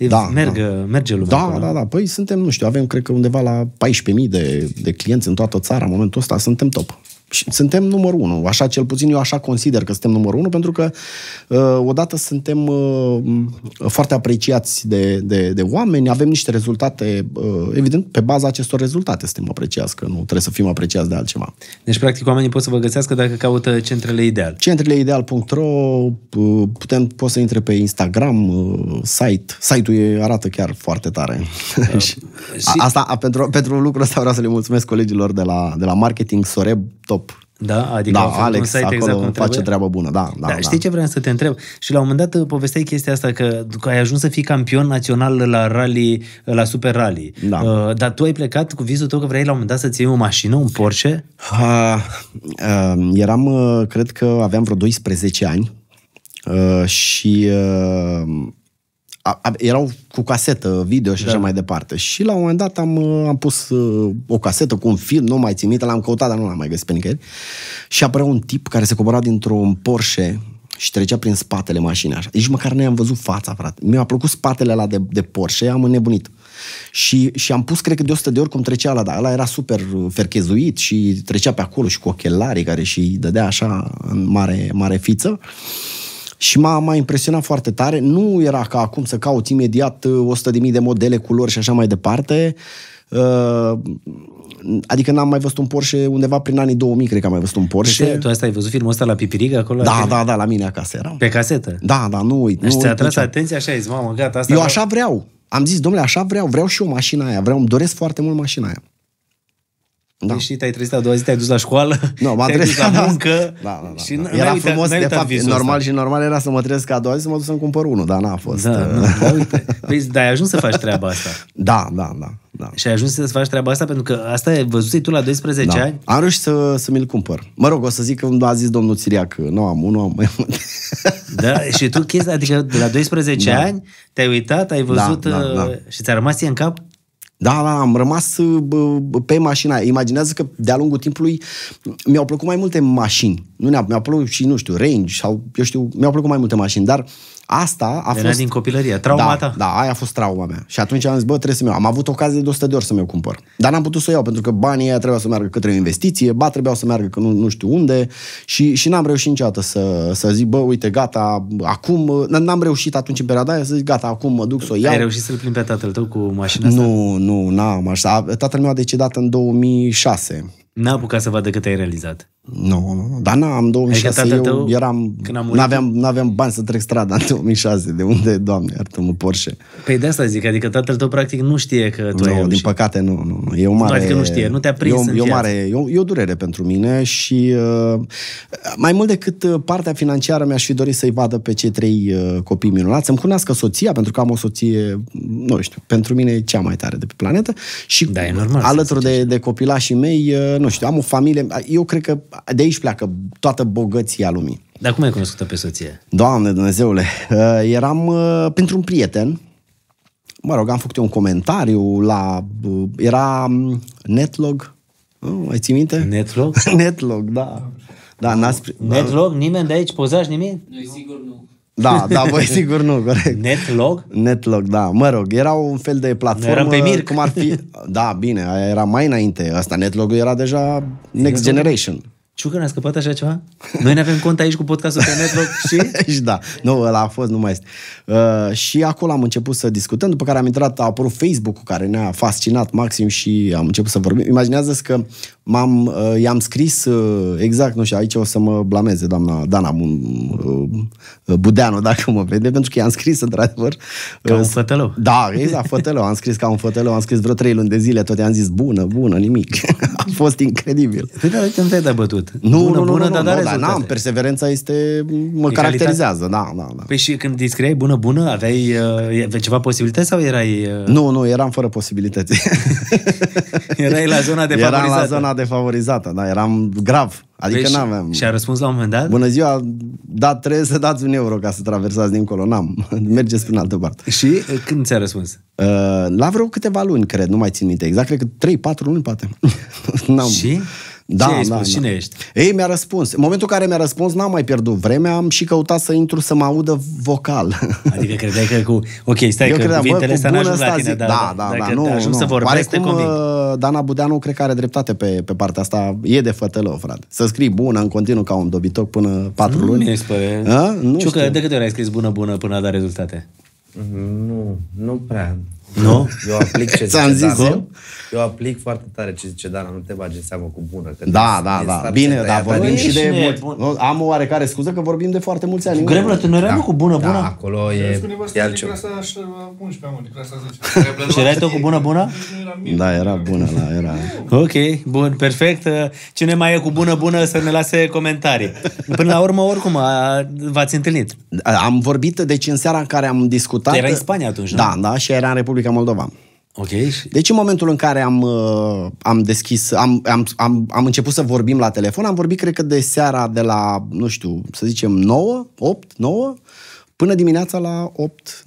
da, merg, da. merge lumea. Da, acolo. da, da. Păi suntem, nu știu, avem cred că undeva la 14.000 de, de clienți în toată țara. În momentul ăsta suntem top și suntem numărul unu. Așa, cel puțin eu așa consider că suntem numărul unu, pentru că uh, odată suntem uh, foarte apreciați de, de, de oameni, avem niște rezultate, uh, evident, pe baza acestor rezultate suntem apreciați, că nu trebuie să fim apreciați de altceva. Deci, practic, oamenii pot să vă găsească dacă caută centrele ideal. Centrele ideal.ro, putem, poți să intre pe Instagram, site, site-ul arată chiar foarte tare. Uh, <laughs> și... Asta, pentru, pentru lucrul ăsta vreau să le mulțumesc colegilor de la, de la marketing Soreb, top. Da, adică da, Alex, site exact acolo exact cum face treabă bună. Da, da, da, da. Știi ce vreau să te întreb? Și la un moment dat uh, povesteai chestia asta că ai ajuns să fii campion național la rally, uh, la Super Rally. Da. Uh, dar tu ai plecat cu visul tău că vrei la un moment dat să-ți iei o mașină, un Porsche? Uh, uh, eram, uh, cred că aveam vreo 12 ani uh, și uh, a, a, erau cu casetă, video și da. așa mai departe. Și la un moment dat am, uh, am pus uh, o casetă cu un film, nu mai țin minte, l-am căutat, dar nu l-am mai găsit pe nicăieri. Și apărea un tip care se cobora dintr-un Porsche și trecea prin spatele mașinii așa. Deci măcar nu am văzut fața, frate. Mi-a plăcut spatele la de, de Porsche, am înnebunit. Și, și am pus, cred că de 100 de ori cum trecea la dar ăla era super uh, ferchezuit și trecea pe acolo și cu ochelarii care și dădea așa în mare, mare fiță. Uh, și m-a, m-a impresionat foarte tare. Nu era ca acum să cauți imediat 100.000 uh, de modele, culori și așa mai departe. Uh, adică n-am mai văzut un Porsche undeva prin anii 2000, cred că am mai văzut un păi Porsche. Deci, tu asta ai văzut filmul ăsta la Pipiriga acolo? Da, da, da, la mine acasă era. Pe casetă? Da, da, nu uit. Deci ți-a atras atenția așa, zis, mamă, gata, asta... Eu așa vreau. Am zis, domnule, așa vreau, vreau și o mașina aia, vreau, îmi doresc foarte mult mașina aia. Da. Deși te-ai trezit a doua zi, te-ai dus la școală, no, m-a <laughs> te-ai dus la muncă. <laughs> Da, da, da, și da. Era uitat, frumos, de fapt, normal ăsta. și normal era să mă trezesc a doua zi, să mă duc să-mi cumpăr unul, dar n-a fost. Da, da, da uite. Păi, dar ai ajuns să faci treaba asta. Da, da, da. da. Și ai ajuns să faci treaba asta pentru că asta e văzut tu la 12 da. ani. Am reușit să, să mi-l cumpăr. Mă rog, o să zic că a zis domnul Țiriac, nu am unul, am mai mult. Da, și tu chestia, adică de la 12 da. ani te-ai uitat, ai da, văzut da, da, da. și ți-a rămas în cap da, da, am rămas uh, pe mașina aia. Imaginează că de-a lungul timpului mi-au plăcut mai multe mașini. Nu ne-a, au plăcut și, nu știu, range sau, eu știu, mi-au plăcut mai multe mașini, dar uh, Asta a Era fost... din copilărie, trauma da, ta. Da, aia a fost trauma mea. Și atunci am zis, bă, trebuie să-mi iau. Am avut ocazie de 100 de ori să-mi iau cumpăr. Dar n-am putut să o iau, pentru că banii aia trebuia să meargă către o investiție, ba trebuiau să meargă că nu, nu știu unde și, și n-am reușit niciodată să, să zic, bă, uite, gata, acum, n-am reușit atunci în perioada aia să zic, gata, acum mă duc să o iau. Ai reușit să-l plimbi pe tatăl tău cu mașina asta? Nu, nu, n-am așa. Tatăl meu a decedat în 2006. N-a apucat să vadă cât ai realizat. Nu, nu, dar n-am 2006, adică eu eram, când n-aveam, aveam bani să trec strada în 2006, de unde, doamne, iartă-mă, Porsche. Păi de asta zic, adică tatăl tău practic nu știe că tu nu, ai din păcate nu, nu, nu, e o mare... Nu, adică nu știe, nu te-a prins eu, o, în eu mare, e o, e o durere pentru mine și uh, mai mult decât uh, partea financiară mi-aș fi dorit să-i vadă pe cei trei uh, copii minunați, să-mi cunoască soția, pentru că am o soție, nu știu, pentru mine e cea mai tare de pe planetă și da, e normal, alături de, de copilașii mei, uh, nu știu, am o familie, eu cred că de aici pleacă toată bogăția lumii. Dar cum ai cunoscut-o pe soție? Doamne Dumnezeule, eh, eram eh, pentru un prieten, mă rog, am făcut eu un comentariu la... Eh, era mm, Netlog, ah, Mai ții minte? Netlog? <laughs> Netlog, da. Da, n-ați... Da. Netlog? Nimeni de aici? Pozași nimeni? Noi sigur nu. Da, da, voi sigur nu, <laughs> corect. Netlog? Netlog, da. Mă rog, era un fel de platformă... eram pe Mir. Cum ar fi... <laughs> Da, bine, era mai înainte. Asta netlog era deja Next Generation că ne-a scăpat așa ceva? Noi ne avem cont aici cu podcastul pe Netflix și... și da, nu, ăla a fost, nu mai este. Uh, și acolo am început să discutăm, după care am intrat, a apărut facebook care ne-a fascinat maxim și am început să vorbim. Imaginează-ți că m-am, uh, i-am scris, uh, exact, nu știu, aici o să mă blameze doamna Dana uh, Budeanu, dacă mă vede, pentru că i-am scris, într-adevăr. Ca un uh, fătălău. Da, exact, fătălău. Am scris ca un fătălău, am scris vreo trei luni de zile, tot i-am zis, bună, bună, nimic. <laughs> a fost incredibil. Păi da, nu te-ai de bătut. Nu, bună, nu, bună, nu, dar nu, dar da, am perseverența este, mă e caracterizează, da, da, da. Păi și când scriai bună, bună, aveai, uh, aveai ceva posibilități sau erai... Uh... Nu, nu, eram fără posibilități. <laughs> erai la zona defavorizată. <laughs> Eram la zona defavorizată, da, eram grav Adică păi n-aveam... Și a răspuns la un moment dat? Bună ziua, da, trebuie să dați un euro ca să traversați dincolo. N-am. <laughs> Mergeți prin altă parte. Și eh, când ți-a răspuns? Uh, la vreo câteva luni, cred. Nu mai țin minte exact. Cred că 3-4 luni, poate. <laughs> n-am. Și? Da, Ce ai da, spus? Da. Cine ești? Ei, mi-a răspuns. În momentul în care mi-a răspuns, n-am mai pierdut vremea, am și căutat să intru să mă audă vocal. <laughs> Adică credeai că cu... Ok, stai Eu că credeam, cuvintele astea n-ajung la tine, da, da, da, da, nu, nu. să vorbesc, Oarecum, te uh, Dana Budeanu cred că are dreptate pe, pe partea asta. E de fătălău, frate. Să scrii bună în continuu ca un dobitoc până patru luni. nu Nu Ciucă, știu. de câte ori ai scris bună, bună până a dat rezultate? Nu, nu prea. Nu? Eu aplic ce <laughs> zice Dan. zis, eu? Eu aplic foarte tare ce zice Dan, nu te bagi în seamă cu bună. Că da, da, da. Bine, dar vorbim păi și de... Nebun. Mult, am o oarecare scuză că vorbim de foarte mulți ani. Greblă, tu nu da, cu bună, da, bună? Da, acolo e... e ai Clasa 11, am clasa 10. <laughs> Și tu cu bună, bună? Da, era bună, da, era. Ok, bun, perfect. Cine mai e cu bună, bună să ne lase comentarii. Până la urmă, oricum, v-ați întâlnit. Am vorbit, deci în seara în care am discutat... Era în Spania atunci, Da, da, și era în Republica Republica Moldova. Okay. Deci în momentul în care am, uh, am deschis, am, am, am, am început să vorbim la telefon, am vorbit cred că de seara de la, nu știu, să zicem 9, 8, 9, până dimineața la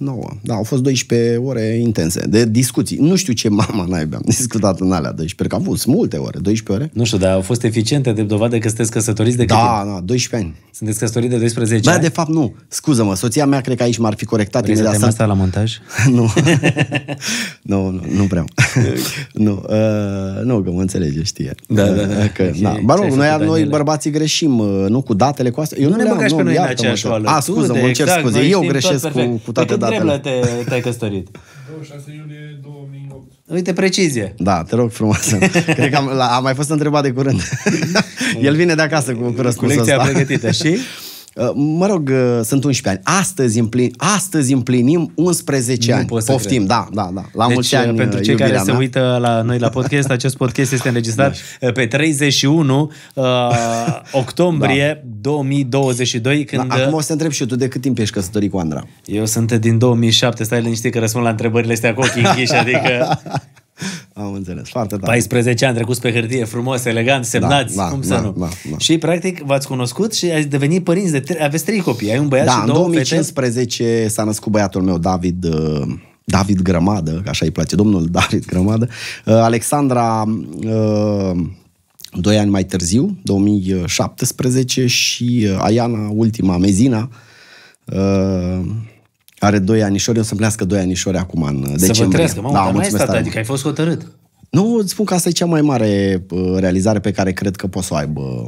8-9. Da, au fost 12 ore intense de discuții. Nu știu ce mama naibii am <laughs> discutat în alea 12, că am fost multe ore, 12 ore. Nu știu, dar au fost eficiente, de dovadă că sunteți căsătoriți de Da, câte? da, da, 12 ani. Sunteți căsătoriți de 12 da, ani? de fapt nu. Scuză-mă, soția mea cred că aici m-ar fi corectat. Vrei să asta la montaj? <laughs> <laughs> nu. nu, nu, nu prea. nu, uh, nu, că mă înțelege, știe. Da, ă, da, da. Că, okay. da. Ba nu, noi, noi bărbații greșim, ă, nu cu datele, cu astea. Eu nu, nu ne băgași pe noi în aceeași oală. A, scuză, mă, cer exact, scuze, eu greșesc cu, cu toate datele. Te, te-ai căsătorit? 26 iulie 2008. Uite, precizie. Da, te rog frumos. <laughs> Cred că am, la, am mai fost întrebat de curând. El vine de acasă cu, cu răspunsul Colecția ăsta. pregătită, și? <laughs> Uh, mă rog, uh, sunt 11 ani. Astăzi, împlin, astăzi împlinim 11 nu ani. Poftim, cred. da, da, da. La deci, mulți ani, uh, pentru cei care mea. se uită la noi la podcast, acest podcast este înregistrat da. pe 31 uh, octombrie da. 2022. Da, când... Da, acum o să te întreb și eu, tu de cât timp ești căsătorit cu Andra? Eu sunt din 2007, stai liniștit că răspund la întrebările astea cu ochii închiși, adică <laughs> Am înțeles. Foarte tare. 14 ani trecut pe hârtie, frumos, elegant, da, semnați, da, da, cum da, să nu. Da, da. Și practic v-ați cunoscut și ați devenit părinți de tre- aveți trei copii, ai un băiat da, și două în 2015 fete. s-a născut băiatul meu, David uh... David Grămadă, așa îi place domnul David Grămadă, uh, Alexandra uh, doi ani mai târziu, 2017 și uh, Aiana, ultima, Mezina, are doi anișori, o să plească doi anișori acum în decembrie. Să vă trească, mă, da, dar mai stat, adică ai fost hotărât. Nu, îți spun că asta e cea mai mare uh, realizare pe care cred că poți să o aibă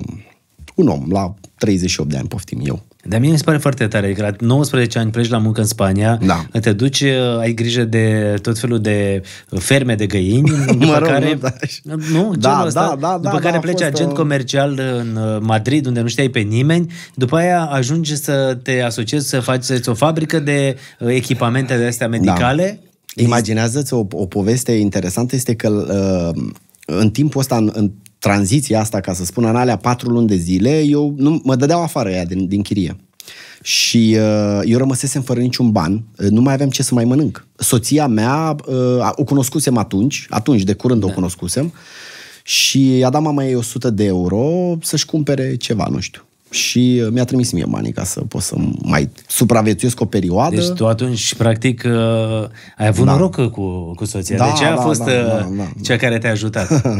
un om la 38 de ani, poftim eu. Dar mie mi se pare foarte tare. că la 19 ani pleci la muncă în Spania, da. te duci, uh, ai grijă de tot felul de ferme de găini, <laughs> după mă rog, care... Nu, da, da. ăsta, da, da, după da, care da, pleci agent o... comercial în uh, Madrid, unde nu știai pe nimeni, după aia ajungi să te asociezi, să faci o fabrică de uh, echipamente de astea da. medicale. Da. Imaginează-ți o, o poveste interesantă, este că uh, în timpul ăsta, în, în tranziția asta, ca să spun, în alea patru luni de zile, eu nu, mă dădeau afară ea din, din chirie. Și uh, eu rămăsesem fără niciun ban, uh, nu mai aveam ce să mai mănânc. Soția mea, uh, o cunoscusem atunci, atunci, de curând da. o cunoscusem, și a dat mama ei 100 de euro să-și cumpere ceva, nu știu și uh, mi-a trimis mie banii ca să pot să mai supraviețuiesc o perioadă. Deci tu atunci, practic, uh, ai avut da. noroc cu, cu soția. Da, deci ea a da, fost da, uh, da, da, cea care te-a ajutat. <laughs>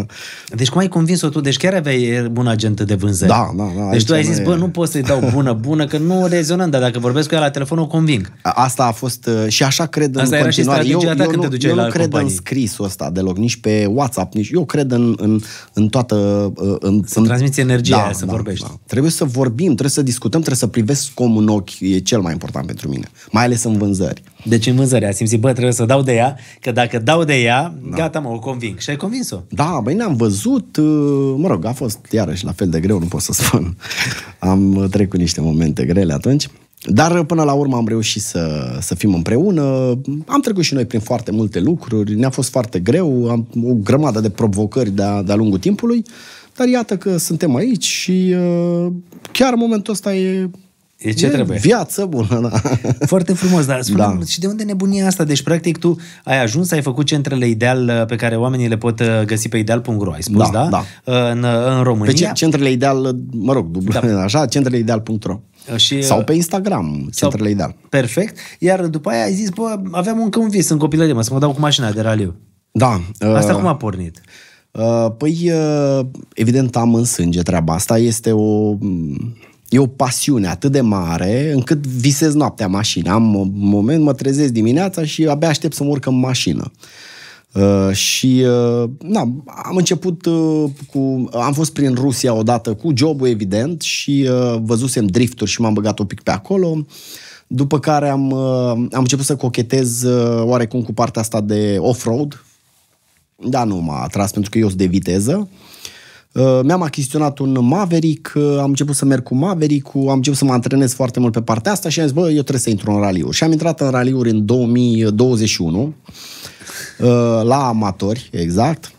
Deci cum ai convins-o tu? Deci chiar aveai bună agentă de vânzări. Da, da, da. Deci tu ai zis, e... bă, nu pot să-i dau bună, bună, că nu rezonăm, dar dacă vorbesc cu ea la telefon, o conving. Asta a fost și așa cred Asta în continuare. eu, ta eu, când nu, te eu nu la cred companii. în scrisul ăsta deloc, nici pe WhatsApp, nici eu cred în, în, în toată... În, să în... transmiți energia da, aia, să da, vorbești. Da. Trebuie să vorbim, trebuie să discutăm, trebuie să privesc cum în ochi, e cel mai important pentru mine, mai ales în vânzări. Deci în vânzări, a simțit, bă, trebuie să dau de ea, că dacă dau de ea, da. gata, mă, o conving. Și ai convins-o. Da, băi, ne-am văzut, uh, mă rog, a fost iarăși la fel de greu, nu pot să spun. <laughs> Am uh, trecut niște momente grele atunci. Dar uh, până la urmă am reușit să, să fim împreună, am trecut și noi prin foarte multe lucruri, ne-a fost foarte greu, am o grămadă de provocări de-a, de-a lungul timpului, uh, dar iată că suntem aici și uh, chiar în momentul ăsta e E ce e trebuie. Viață bună, da. <laughs> Foarte frumos, dar spune da. și de unde nebunia asta? Deci, practic, tu ai ajuns, ai făcut centrele ideal uh, pe care oamenii le pot uh, găsi pe ideal.ro, ai spus, da? Da, da. Uh, în, în România. Pe centrele ideal, mă rog, dublu, da. <laughs> așa, centrele ideal.ro. Și, sau pe Instagram, sau, centrele ideal. Perfect. Iar după aia ai zis, bă, aveam încă un vis în copilărie, mă, să mă dau cu mașina de raliu. Da. Asta uh, cum a pornit? Uh, Uh, păi, uh, evident, am în sânge treaba asta. Este o, mm, e o pasiune atât de mare încât visez noaptea mașina. Am un moment, mă trezesc dimineața și abia aștept să mă urc în mașină. Uh, și uh, na, am început uh, cu... Am fost prin Rusia odată cu jobul, evident, și uh, văzusem drifturi și m-am băgat un pic pe acolo. După care am, uh, am început să cochetez uh, oarecum cu partea asta de off-road, da, nu m-a atras pentru că eu sunt de viteză. Uh, mi-am achiziționat un Maverick, uh, am început să merg cu Maverick, am început să mă antrenez foarte mult pe partea asta și am zis, bă, eu trebuie să intru în raliuri. Și am intrat în raliuri în 2021, uh, la amatori, exact.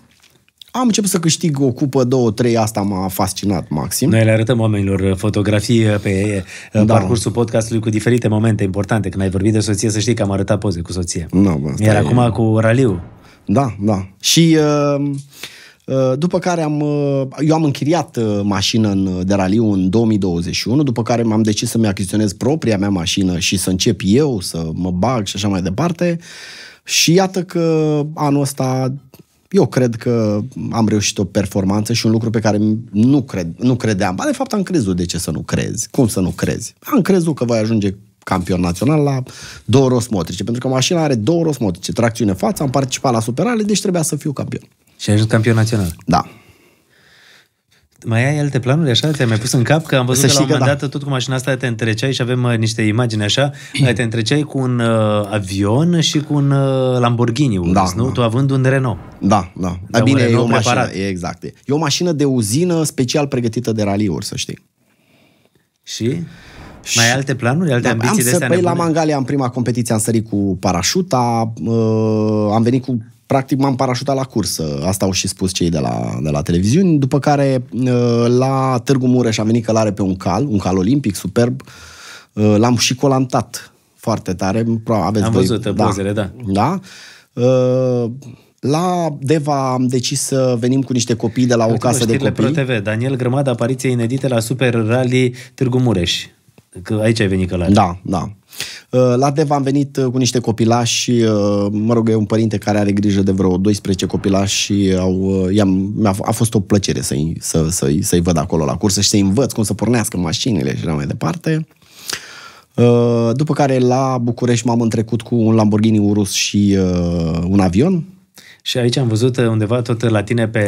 Am început să câștig o cupă, două, trei, asta m-a fascinat maxim. Noi le arătăm oamenilor fotografii pe da. parcursul podcastului cu diferite momente importante. Când ai vorbit de soție, să știi că am arătat poze cu soție. No, bă, Iar e... acum cu raliu. Da, da. Și uh, uh, după care am, uh, eu am închiriat mașină în, de raliu în 2021, după care m-am decis să-mi achiziționez propria mea mașină și să încep eu, să mă bag și așa mai departe. Și iată că anul ăsta eu cred că am reușit o performanță și un lucru pe care nu, cred, nu credeam. Ba, de fapt, am crezut. De ce să nu crezi? Cum să nu crezi? Am crezut că voi ajunge campion național la două motrice, pentru că mașina are două motrice, tracțiune față, am participat la superale, deci trebuia să fiu campion. Și ai ajuns campion național. Da. Mai ai alte planuri așa? te ai mai pus în cap? Că am văzut să că la un moment da. dat tot cu mașina asta te întreceai și avem uh, niște imagini așa, <clears throat> te întreceai cu un uh, avion și cu un uh, Lamborghini Urus, da, nu? Da. Tu având un Renault. Da, da. da bine, e o mașină, e exact. E o mașină de uzină special pregătită de raliuri, să știi. Și? Mai alte planuri, alte da, ambiții am de astea păi, La Mangalia, în prima competiție, am sărit cu parașuta, uh, am venit cu practic m-am parașutat la cursă. Asta au și spus cei de la, de la televiziuni. După care uh, la Târgu Mureș am venit călare pe un cal, un cal olimpic superb. Uh, l-am și colantat foarte tare. Aveți am voi, văzut da, bozele, da. Da? Uh, la Deva am decis să venim cu niște copii de la o Uite, casă de copii. TV. Daniel Grămadă, apariție inedită la Super Rally Târgu Mureș. Că aici ai venit călare. Da, da. Uh, la Deva am venit uh, cu niște copilași, uh, mă rog, e un părinte care are grijă de vreo 12 copilași și au, a a fost o plăcere să-i, să, să să-i văd acolo la cursă și să-i învăț cum să pornească mașinile și așa mai departe. După care la București m-am întrecut cu un Lamborghini Urus și un avion și aici am văzut uh, undeva tot la tine pe,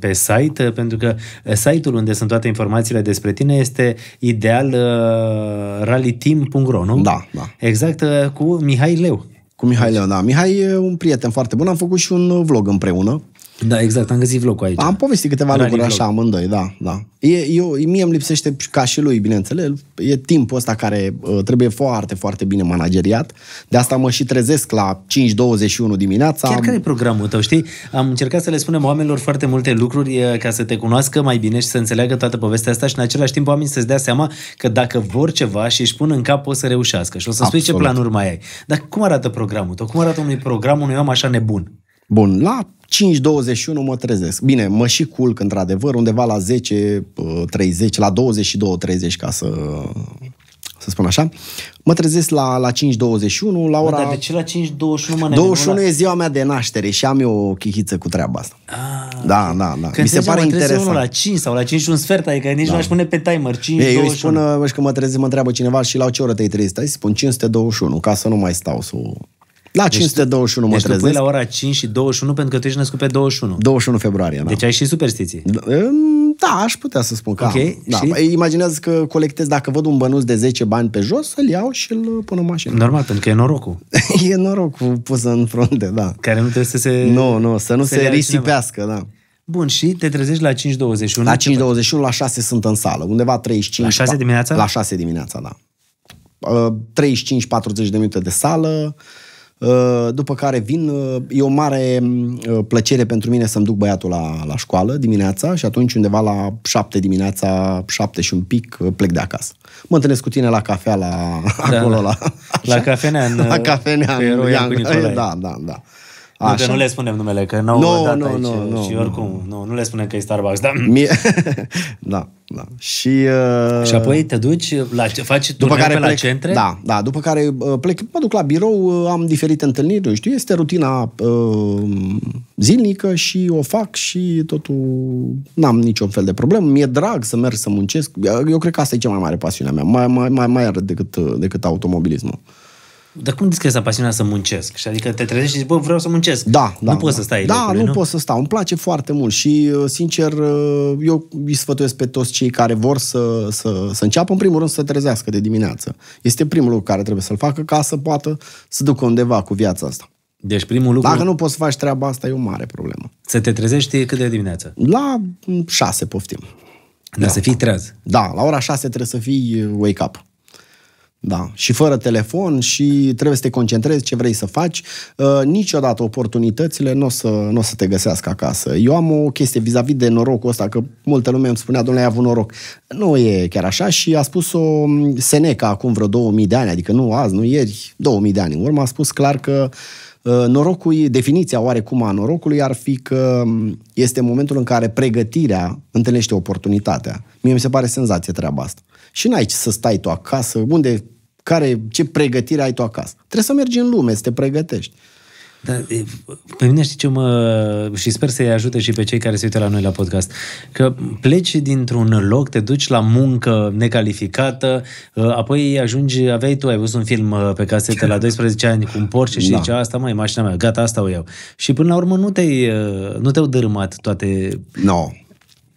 pe site, uh, pentru că uh, site-ul unde sunt toate informațiile despre tine este ideal uh, rallyteam.ro, nu? Da, da. Exact uh, cu Mihai Leu. Cu Mihai Leu, da. Mihai e un prieten foarte bun. Am făcut și un vlog împreună da, exact, am găsit vlogul aici. Am povestit câteva Rally lucruri vlog. așa amândoi, da, da. E, eu, mie îmi lipsește, ca și lui, bineînțeles, e timpul ăsta care uh, trebuie foarte, foarte bine manageriat. De asta mă și trezesc la 5.21 dimineața. Chiar care e programul tău, știi? Am încercat să le spunem oamenilor foarte multe lucruri ca să te cunoască mai bine și să înțeleagă toată povestea asta și în același timp oamenii să-ți dea seama că dacă vor ceva și își pun în cap, o să reușească și o să spui ce planuri mai ai. Dar cum arată programul tău? Cum arată unui program unui om așa nebun? Bun, la 5.21 mă trezesc. Bine, mă și culc într-adevăr undeva la 10.30, uh, la 22.30 ca să să spun așa. Mă trezesc la, la 5.21, la ora... Bă, dar de ce la 5.21 mă 21 e ziua mea de naștere și am eu o chichiță cu treaba asta. Ah, da, da, da. Mi se pare interesant. la 5 sau la 5 un sfert, adică nici da. nu aș pune pe timer, 5, Ei, Eu spun, că mă trezesc, mă întreabă cineva și la ce oră te-ai trezit? Hai să spun 521, ca să nu mai stau să... La 521 deci mă trezesc. deci la ora 5 și 21 pentru că tu ești născut pe 21. 21 februarie, da. Deci ai și superstiții. Da, da, aș putea să spun că okay, am. Da. Și? Păi, imaginează că colectez, dacă văd un bănuț de 10 bani pe jos, îl iau și îl pun în mașină. Normal, pentru că e norocul. <laughs> e norocul pus în frunte, da. Care nu trebuie să se... Nu, nu, să nu se, se risipească, cineva. da. Bun, și te trezești la 5.21? La 5.21, la 6 sunt în sală, undeva 35... La 6 dimineața? La 6 dimineața, da. 35-40 uh, de minute de sală, Uh, după care vin. Uh, e o mare uh, plăcere pentru mine să-mi duc băiatul la, la școală dimineața și atunci undeva la 7 dimineața, 7 și un pic, plec de acasă. Mă întâlnesc cu tine la cafea, la, <laughs> da, acolo, da. la la... Așa? La cafenea în... La cafenea în... Ian, da, da, da. Așa? Nu, că nu le spunem numele, că n-au no, dat no, aici no, no, și oricum, no. nu, nu le spunem că e Starbucks, da? Mie... <laughs> da, da. Și, uh... și apoi te duci, la, faci după care pe plec, la centre? Da, da, după care uh, plec, mă duc la birou, uh, am diferite întâlniri, nu știu, este rutina uh, zilnică și o fac și totul, n-am niciun fel de problemă, mi-e drag să merg să muncesc, eu cred că asta e cea mai mare pasiunea mea, mai, mai, mai, mai decât, uh, decât automobilismul. Dar cum discrezi pasiunea să muncesc? Și adică te trezești și zici, bă, vreau să muncesc. Da, da. Nu poți da. să stai Da, locului, nu, nu pot să stau. Îmi place foarte mult și, uh, sincer, uh, eu îi sfătuiesc pe toți cei care vor să, să, să înceapă, în primul rând, să se trezească de dimineață. Este primul lucru care trebuie să-l facă ca să poată să ducă undeva cu viața asta. Deci primul lucru... Dacă nu poți să faci treaba asta, e o mare problemă. Să te trezești cât de dimineață? La mm, șase, poftim. Dar da. să fii treaz. Da, la ora șase trebuie să fii uh, wake up. Da, și fără telefon și trebuie să te concentrezi ce vrei să faci. Uh, niciodată oportunitățile nu o să, n-o să te găsească acasă. Eu am o chestie vis-a-vis de norocul ăsta, că multă lume îmi spunea, domnule, ai avut noroc. Nu e chiar așa și a spus-o um, Seneca acum vreo 2000 de ani, adică nu azi, nu ieri, 2000 de ani în urmă, a spus clar că uh, norocul, definiția oarecum a norocului ar fi că um, este momentul în care pregătirea întâlnește oportunitatea. Mie mi se pare senzație treaba asta. Și n-ai ce să stai tu acasă, unde, care, ce pregătire ai tu acasă. Trebuie să mergi în lume, să te pregătești. Da, pe mine știi ce mă... și sper să-i ajute și pe cei care se uită la noi la podcast, că pleci dintr-un loc, te duci la muncă necalificată, uh, apoi ajungi, aveai tu, ai văzut un film uh, pe casete la 12 ani cu un Porsche și da. zice, asta mai e mașina mea, gata, asta o iau. Și până la urmă nu te au uh, nu te-au dărâmat toate... No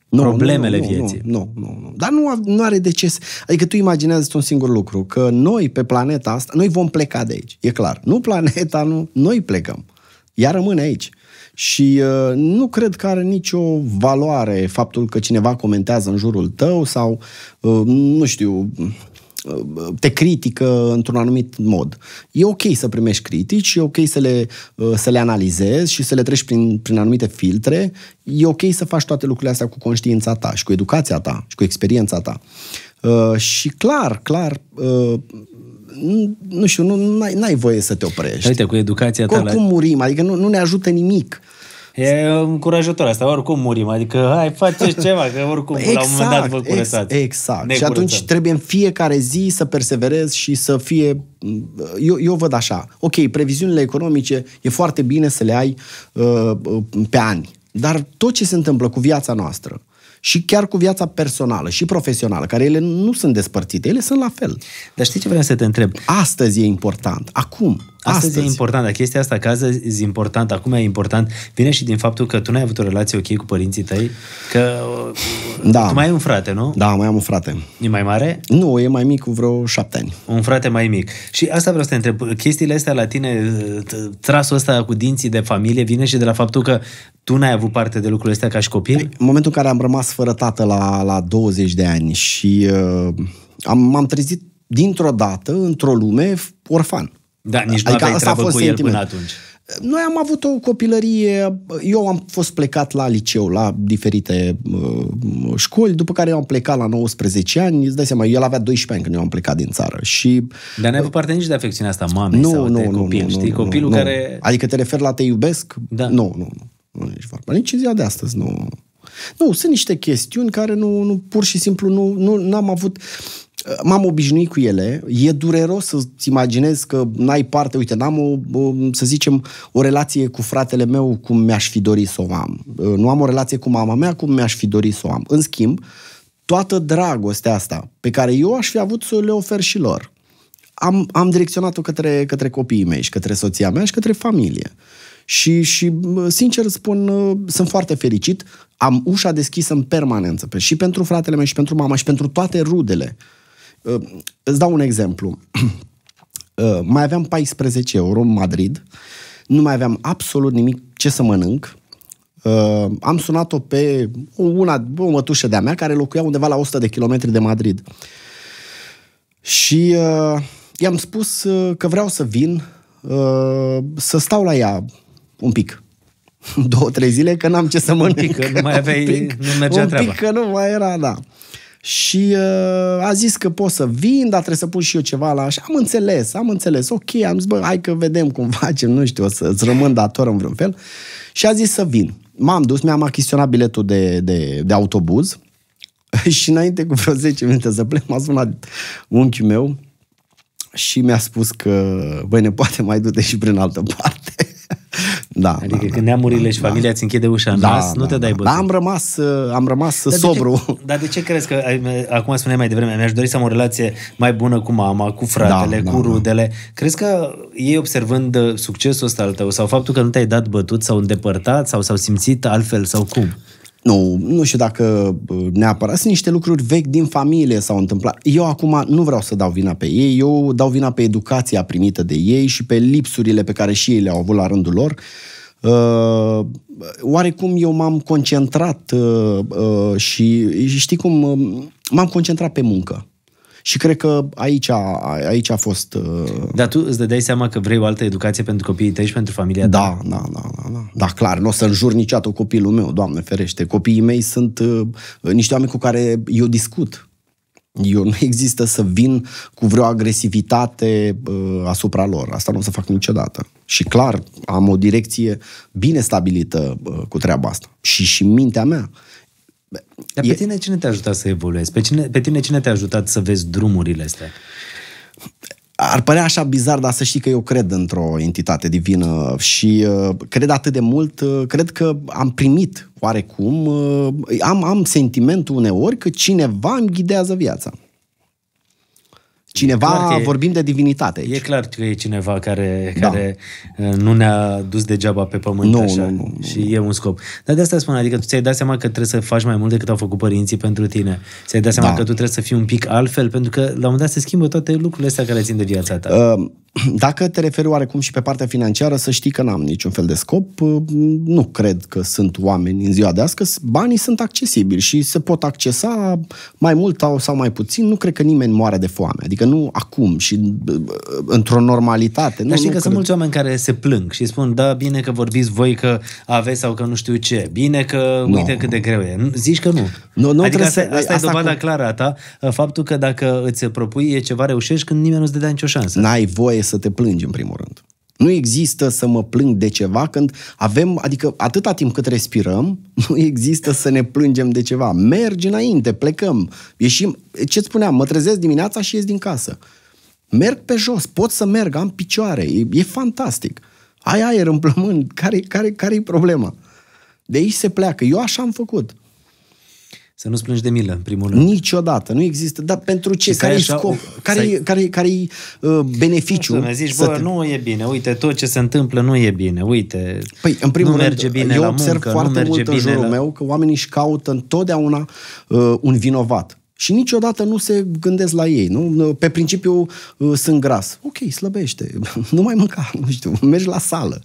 nu, problemele nu, nu, vieții. Nu, nu, nu. Dar nu, nu are de ce. Să... Adică tu imaginează un singur lucru, că noi pe planeta asta, noi vom pleca de aici, e clar. Nu planeta, nu, noi plecăm. Ea rămâne aici. Și uh, nu cred că are nicio valoare faptul că cineva comentează în jurul tău sau, uh, nu știu, te critică într-un anumit mod. E ok să primești critici, e ok să le, uh, să le analizezi și să le treci prin, prin anumite filtre, e ok să faci toate lucrurile astea cu conștiința ta și cu educația ta și cu experiența ta. Uh, și clar, clar, uh, nu, nu știu, nu, n-ai, n-ai voie să te oprești. Uite, cu educația ta... Cum la... murim, adică nu, nu ne ajută nimic. E încurajător asta, oricum murim, adică hai, faceți <laughs> ceva, că oricum exact, la un moment dat vă exact, curățați. Ex, exact, ne și curățăm. atunci trebuie în fiecare zi să perseverez și să fie... Eu, eu văd așa, ok, previziunile economice e foarte bine să le ai uh, uh, pe ani, dar tot ce se întâmplă cu viața noastră, și chiar cu viața personală și profesională, care ele nu sunt despărțite, ele sunt la fel. Dar știi ce vreau să te întreb? Astăzi e important, acum. Astăzi, Astăzi e importantă, chestia asta că e important, acum e important, vine și din faptul că tu n-ai avut o relație ok cu părinții tăi, că uh, da. tu mai ai un frate, nu? Da, mai am un frate. E mai mare? Nu, e mai mic cu vreo șapte ani. Un frate mai mic. Și asta vreau să te întreb, chestiile astea la tine, trasul ăsta cu dinții de familie vine și de la faptul că tu n-ai avut parte de lucrurile astea ca și copil? Păi, în momentul în care am rămas fără tată la, la 20 de ani și uh, am, m-am trezit dintr-o dată într-o lume orfan. Da, nici adică aveai asta a fost cu el până atunci. Noi am avut o copilărie, eu am fost plecat la liceu, la diferite uh, școli, după care eu am plecat la 19 ani, îți dai seama, el avea 12 ani când eu am plecat din țară. Și, Dar n-ai avut parte nici de afecțiunea asta mamei nu, sau nu, de nu, copil, nu, știi? Nu, Copilul nu, care... Adică te referi la te iubesc? Da. Nu, nu, nu. Nu nici vorba. Nici ziua de astăzi nu... Nu, sunt niște chestiuni care nu, nu pur și simplu nu, nu am avut m-am obișnuit cu ele. E dureros să-ți imaginezi că n-ai parte, uite, n-am o, o, să zicem, o relație cu fratele meu cum mi-aș fi dorit să o am. Uh, nu am o relație cu mama mea cum mi-aș fi dorit să o am. În schimb, toată dragostea asta pe care eu aș fi avut să le ofer și lor, am, am direcționat-o către, către copiii mei și către soția mea și către familie. Și, și sincer spun, uh, sunt foarte fericit. Am ușa deschisă în permanență. Și pentru fratele meu, și pentru mama, și pentru toate rudele Îți dau un exemplu. <clears throat> Uh, mai aveam 14 euro în Madrid, nu mai aveam absolut nimic ce să mănânc. Uh, am sunat-o pe una, o mătușă de-a mea care locuia undeva la 100 de kilometri de Madrid. Și uh, i-am spus uh, că vreau să vin uh, să stau la ea un pic. <laughs> Două, trei zile, că n-am ce să mănânc. Că nu mai aveai, <laughs> nu mergea un pic treaba. că nu mai era, da și uh, a zis că pot să vin, dar trebuie să pun și eu ceva la așa. Am înțeles, am înțeles, ok, am zis, bă, hai că vedem cum <laughs> facem, nu știu, o să-ți rămân dator în vreun fel. Și a zis să vin. M-am dus, mi-am achiziționat biletul de, de, de autobuz <laughs> și înainte cu vreo 10 minute să plec, m-a sunat unchiul meu și mi-a spus că, băi, ne poate mai du-te și prin altă parte. Da, adică da, când da, neamurile da, și da. familia da, ți închide ușa în da, nas, da, nu te da, dai bătut. Da, am rămas, uh, am rămas uh, dar sobru. De ce, dar de ce crezi că, uh, acum spuneai mai devreme, mi-aș dori să am o relație mai bună cu mama, cu fratele, da, cu da, rudele. Da. Crezi că ei observând succesul ăsta al tău sau faptul că nu te-ai dat bătut sau îndepărtat sau s-au simțit altfel sau cum? Nu, nu știu dacă neapărat. Sunt niște lucruri vechi din familie s-au întâmplat. Eu acum nu vreau să dau vina pe ei, eu dau vina pe educația primită de ei și pe lipsurile pe care și ei le-au avut la rândul lor. Uh, oarecum eu m-am concentrat uh, uh, și știi cum? M-am concentrat pe muncă. Și cred că aici a, aici a fost... Uh... Dar tu îți dai seama că vrei o altă educație pentru copiii tăi și pentru familia da, ta? Da, da, da. Da, da clar, nu o să înjur niciodată copilul meu, doamne ferește. Copiii mei sunt uh, niște oameni cu care eu discut. Eu nu există să vin cu vreo agresivitate uh, asupra lor. Asta nu o să fac niciodată. Și clar, am o direcție bine stabilită uh, cu treaba asta. Și și mintea mea dar pe e... tine cine te-a ajutat să evoluezi? Pe, cine, pe tine cine te-a ajutat să vezi drumurile astea? Ar părea așa bizar, dar să știi că eu cred într-o entitate divină și uh, cred atât de mult, uh, cred că am primit oarecum, uh, am, am sentimentul uneori că cineva îmi ghidează viața. Cineva, e, vorbim de divinitate aici. E clar că e cineva care, da. care uh, nu ne-a dus degeaba pe pământ nu, așa. Nu, nu, nu, și nu. e un scop. Dar de asta spun, adică tu ți-ai dat seama că trebuie să faci mai mult decât au făcut părinții pentru tine. Ți-ai dat seama da. că tu trebuie să fii un pic altfel, pentru că la un moment dat se schimbă toate lucrurile astea care țin de viața ta. Uh, dacă te referi oarecum și pe partea financiară, să știi că n-am niciun fel de scop. Uh, nu cred că sunt oameni în ziua de azi, că banii sunt accesibili și se pot accesa mai mult sau mai puțin. Nu cred că nimeni moare de foame. Adică nu acum și uh, într-o normalitate. Nu, Dar știi nu că cred. sunt mulți oameni care se plâng și spun, da, bine că vorbiți voi că aveți sau că nu știu ce. Bine că, nu. uite cât de greu e. Zici că nu. nu, nu adică asta, să, asta, asta e dovada cu... clară a ta, faptul că dacă îți propui e ceva, reușești când nimeni nu-ți dă nicio șansă. N-ai voie să te plângi, în primul rând. Nu există să mă plâng de ceva când avem, adică atâta timp cât respirăm, <laughs> nu există să ne plângem de ceva. Mergi înainte, plecăm, ieșim. Ce spuneam, mă trezesc dimineața și ies din casă. Merg pe jos, pot să merg, am picioare, e, e fantastic. Ai aer în plămân, care, care, care e problema? De aici se pleacă. Eu așa am făcut. Să nu-ți plângi de milă, în primul rând. Niciodată, nu există. Dar pentru ce? Care e scop? Care e care care uh, beneficiu? Nu, să zici, să bă, te... nu e bine, uite, tot ce se întâmplă nu e bine, uite, păi, în primul nu rând, merge bine eu la observ muncă, foarte nu merge mult în jurul la... meu că oamenii își caută întotdeauna uh, un vinovat. Și niciodată nu se gândesc la ei, nu? Pe principiu uh, sunt gras. Ok, slăbește, <laughs> nu mai mânca, <laughs> nu știu, mergi la sală.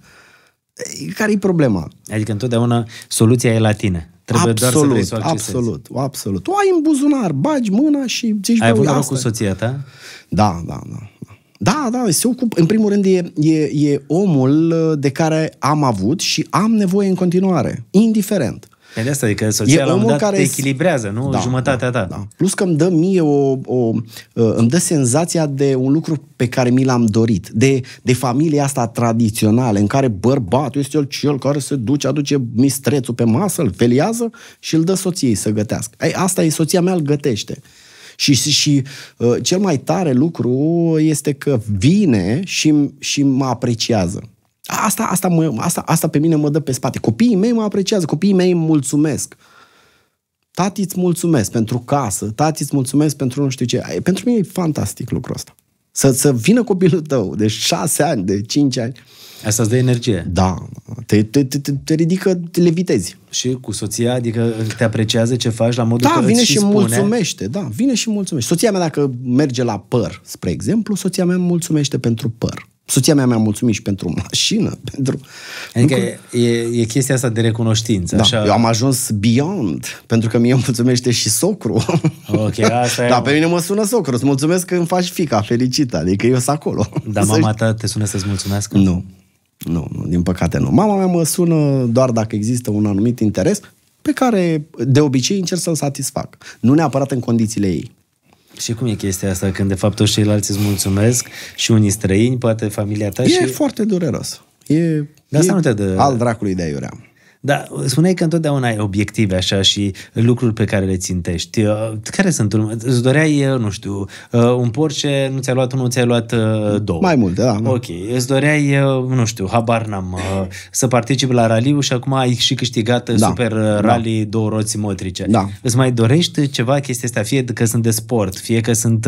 Care-i problema? Adică întotdeauna soluția e la tine. Trebuie absolut, doar să să absolut, absolut. Tu ai în buzunar, bagi mâna și zici... Ai avut noroc cu soția ta? Da, da, da, da. Da, da, se ocupă. În primul rând, e, e, e omul uh, de care am avut și am nevoie în continuare, indiferent. E de asta, adică soția e la un dat care te echilibrează, nu? Da, Jumătatea da, ta. Da. Plus că îmi dă mie o, o... Uh, îmi dă senzația de un lucru pe care mi l-am dorit, de, de familia asta tradițională, în care bărbatul este el cel care se duce, aduce mistrețul pe masă, îl feliază și îl dă soției să gătească. Ai, asta e, soția mea îl gătește. Și, și, și uh, cel mai tare lucru este că vine și, și mă apreciază. Asta, asta, mă, asta, asta pe mine mă dă pe spate. Copiii mei mă apreciază, copiii mei îmi mulțumesc. Tati, îți mulțumesc pentru casă, tati, îți mulțumesc pentru nu știu ce. Pentru mine e fantastic lucrul ăsta. Să, să vină copilul tău de șase ani, de cinci ani. Asta îți dă energie. Da. Te, te, te, te ridică, te levitezi. Și cu soția, adică te apreciază ce faci la modul da, că vine și, și spune... mulțumește. Da, vine și mulțumește. Soția mea dacă merge la păr, spre exemplu, soția mea mulțumește pentru păr. Soția mea mi-a mulțumit și pentru mașină, <laughs> pentru... Adică e, e chestia asta de recunoștință, da, așa? eu am ajuns beyond, pentru că mie îmi mulțumește și socru. Ok, <laughs> asta e... Dar pe mine mă sună socru, îți mulțumesc că îmi faci fica fericită, adică eu sunt acolo. Dar <laughs> mama ta te sună să-ți mulțumesc? Nu, nu, nu, din păcate nu. Mama mea mă sună doar dacă există un anumit interes pe care de obicei încerc să-l satisfac. Nu neapărat în condițiile ei. Și cum e chestia asta când de fapt toți ceilalți îți mulțumesc și unii străini, poate familia ta e și... E foarte dureros. E, de asta e nu te dă... al dracului de aiurea. Dar spuneai că întotdeauna ai obiective așa și lucruri pe care le țintești. Uh, care sunt? Îți doreai, uh, nu știu, uh, un Porsche, nu ți a luat unul, ți-ai luat două. Mai multe, da. Ok. Îți doreai, nu știu, habar n-am, să participi la raliu și acum ai și câștigat da. Super da. Rally da. două roți motrice. Da. Îți mai dorești ceva chestia asta, fie că sunt de sport, fie că sunt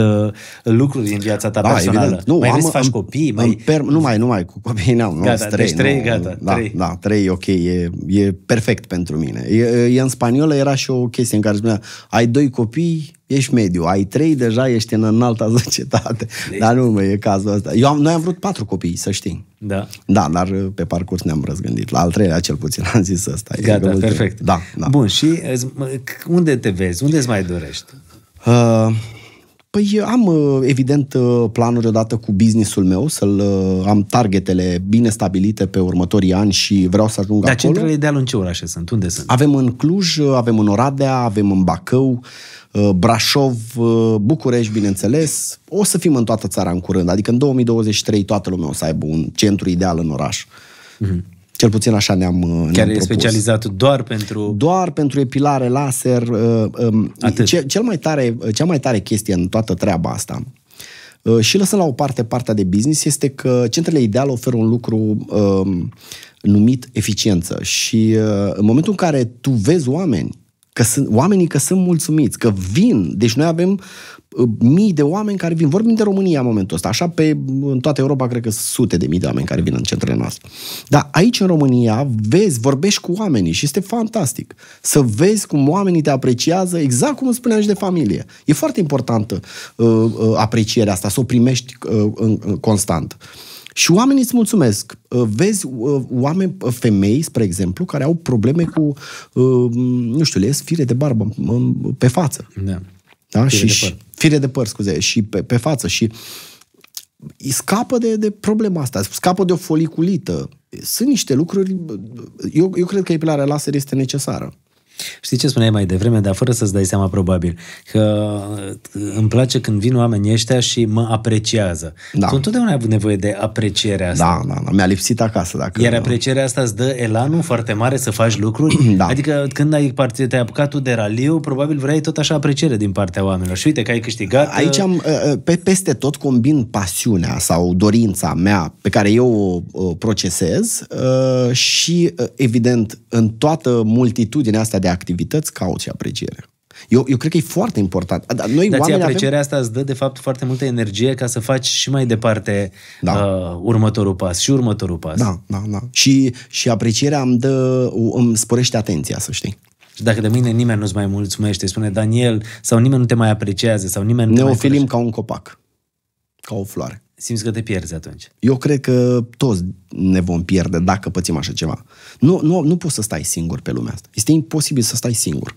lucruri din viața ta da, personală. Evident. Nu, mai am, vrei să faci am, copii? Mai... per... Nu mai, nu mai, cu copii n-am. Gata, nu, trei, deci trei, nu, gata. Da, trei. da, trei, ok, e, e e perfect pentru mine. E, e în spaniolă era și o chestie în care spunea, ai doi copii, ești mediu, ai trei, deja ești în alta <laughs> societate. Deci... Dar nu, mă, e cazul ăsta. Eu am, noi am vrut patru copii, să știi. Da. Da, dar uh, pe parcurs ne-am răzgândit. La al treilea cel puțin am zis ăsta. Gata, e perfect. Da, da. Bun, și uh, unde te vezi? Unde îți mai dorești? Uh, Păi am, uh, evident, uh, planuri odată cu businessul meu, să-l uh, am targetele bine stabilite pe următorii ani și vreau să ajung Dar acolo. Dar centrele ideal în ce orașe sunt? Unde sunt? Avem în Cluj, avem în Oradea, avem în Bacău, Brașov, București, bineînțeles. O să fim în toată țara în curând, adică în 2023 toată lumea o să aibă un centru ideal în oraș. Mm-hmm. Cel puțin așa ne-am uh, Care ne-am e propus. specializat doar pentru... Doar pentru epilare, laser. Uh, um, Atât. Ce, cel mai tare, uh, cea mai tare chestie în toată treaba asta și lăsând la o parte partea de business, este că centrele ideale oferă un lucru um, numit eficiență. Și în momentul în care tu vezi oameni Că sunt, oamenii că sunt mulțumiți, că vin. Deci noi avem uh, mii de oameni care vin. Vorbim de România în momentul ăsta. Așa, pe, în toată Europa, cred că sute de mii de oameni care vin în centrele noastre. Dar aici, în România, vezi, vorbești cu oamenii și este fantastic. Să vezi cum oamenii te apreciază, exact cum îți spuneam și de familie. E foarte importantă uh, uh, aprecierea asta, să o primești uh, uh, constant. Uh, și oamenii îți mulțumesc. Uh, vezi uh, oameni, uh, femei, spre exemplu, care au probleme cu, nu știu, le ies fire de barbă pe față. Da. da? Fire și, de păr. Fire de păr, scuze, și pe, pe față. Și scapă de, de problema asta, scapă de o foliculită. Sunt niște lucruri, eu, eu cred că epilarea laser este necesară. Știi ce spuneai mai devreme, dar fără să-ți dai seama probabil, că uh, îmi place când vin oamenii ăștia și mă apreciază. Da. Tu întotdeauna ai avut nevoie de aprecierea asta. Da, da, da. Mi-a lipsit acasă. Dacă... Iar aprecierea asta îți dă elanul foarte mare să faci lucruri? <clears throat> da. Adică când ai partid, te-ai apucat tu de raliu, probabil vrei tot așa apreciere din partea oamenilor. Și uite că ai câștigat... Aici uh, am, uh, pe, peste tot combin pasiunea sau dorința mea pe care eu o procesez și, evident, în toată multitudinea asta de activități cauți apreciere. Eu, eu cred că e foarte important. Da, noi Dar oamenii ție, aprecierea avem... asta îți dă, de fapt, foarte multă energie ca să faci și mai departe da. uh, următorul pas și următorul pas. Da, da, da. Și, și aprecierea îmi, dă, îmi sporește atenția, să știi. Și dacă de mâine nimeni nu-ți mai mulțumește, spune Daniel, sau nimeni nu te mai apreciază, sau nimeni nu Ne oferim ca un copac, ca o floare simți că te pierzi atunci. Eu cred că toți ne vom pierde dacă pățim așa ceva. Nu, nu, nu poți să stai singur pe lumea asta. Este imposibil să stai singur.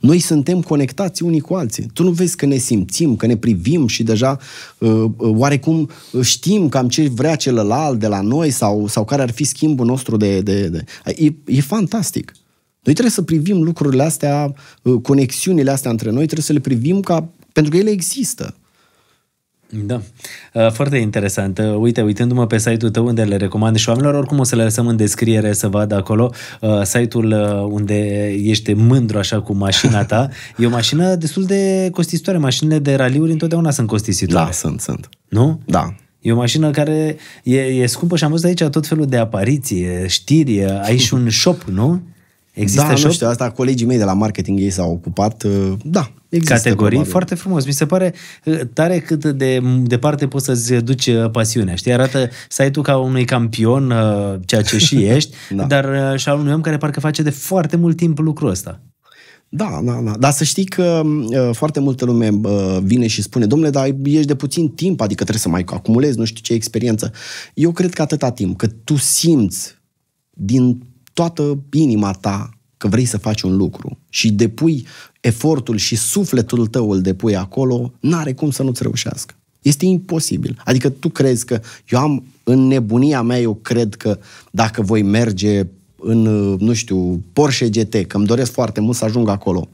Noi suntem conectați unii cu alții. Tu nu vezi că ne simțim, că ne privim și deja uh, uh, oarecum uh, știm cam ce vrea celălalt de la noi sau, sau care ar fi schimbul nostru de... de, de. E, e fantastic. Noi trebuie să privim lucrurile astea, conexiunile astea între noi, trebuie să le privim ca... pentru că ele există. Da, uh, foarte interesant. Uite, uitându-mă pe site-ul tău unde le recomand și oamenilor, oricum o să le lăsăm în descriere să vadă acolo uh, site-ul uh, unde ești mândru așa cu mașina ta. <laughs> E o mașină destul de costisitoare. Mașinile de raliuri întotdeauna sunt costisitoare. Da, sunt, sunt. Nu? Da. E o mașină care e, e scumpă și am văzut aici tot felul de apariție, știri, ai și <laughs> un shop, nu? Există da, shop? nu știu, asta colegii mei de la marketing ei s-au ocupat. Uh, da, există. Categorii probabil. foarte frumos. Mi se pare uh, tare cât de departe poți să-ți duci uh, pasiunea. Știi, arată site-ul ca unui campion, ceea ce și <laughs> ești, da. dar și al unui om care parcă face de foarte mult timp lucrul ăsta. Da, da, da. Dar să știi că uh, foarte multă lume uh, vine și spune, domnule, dar ești de puțin timp, adică trebuie să mai acumulezi nu știu ce experiență. Eu cred că atâta timp, că tu simți din toată inima ta că vrei să faci un lucru și depui efortul și sufletul tău îl depui acolo, n-are cum să nu-ți reușească. Este imposibil. Adică tu crezi că eu am în nebunia mea, eu cred că dacă voi merge în, nu știu, Porsche GT, că îmi doresc foarte mult să ajung acolo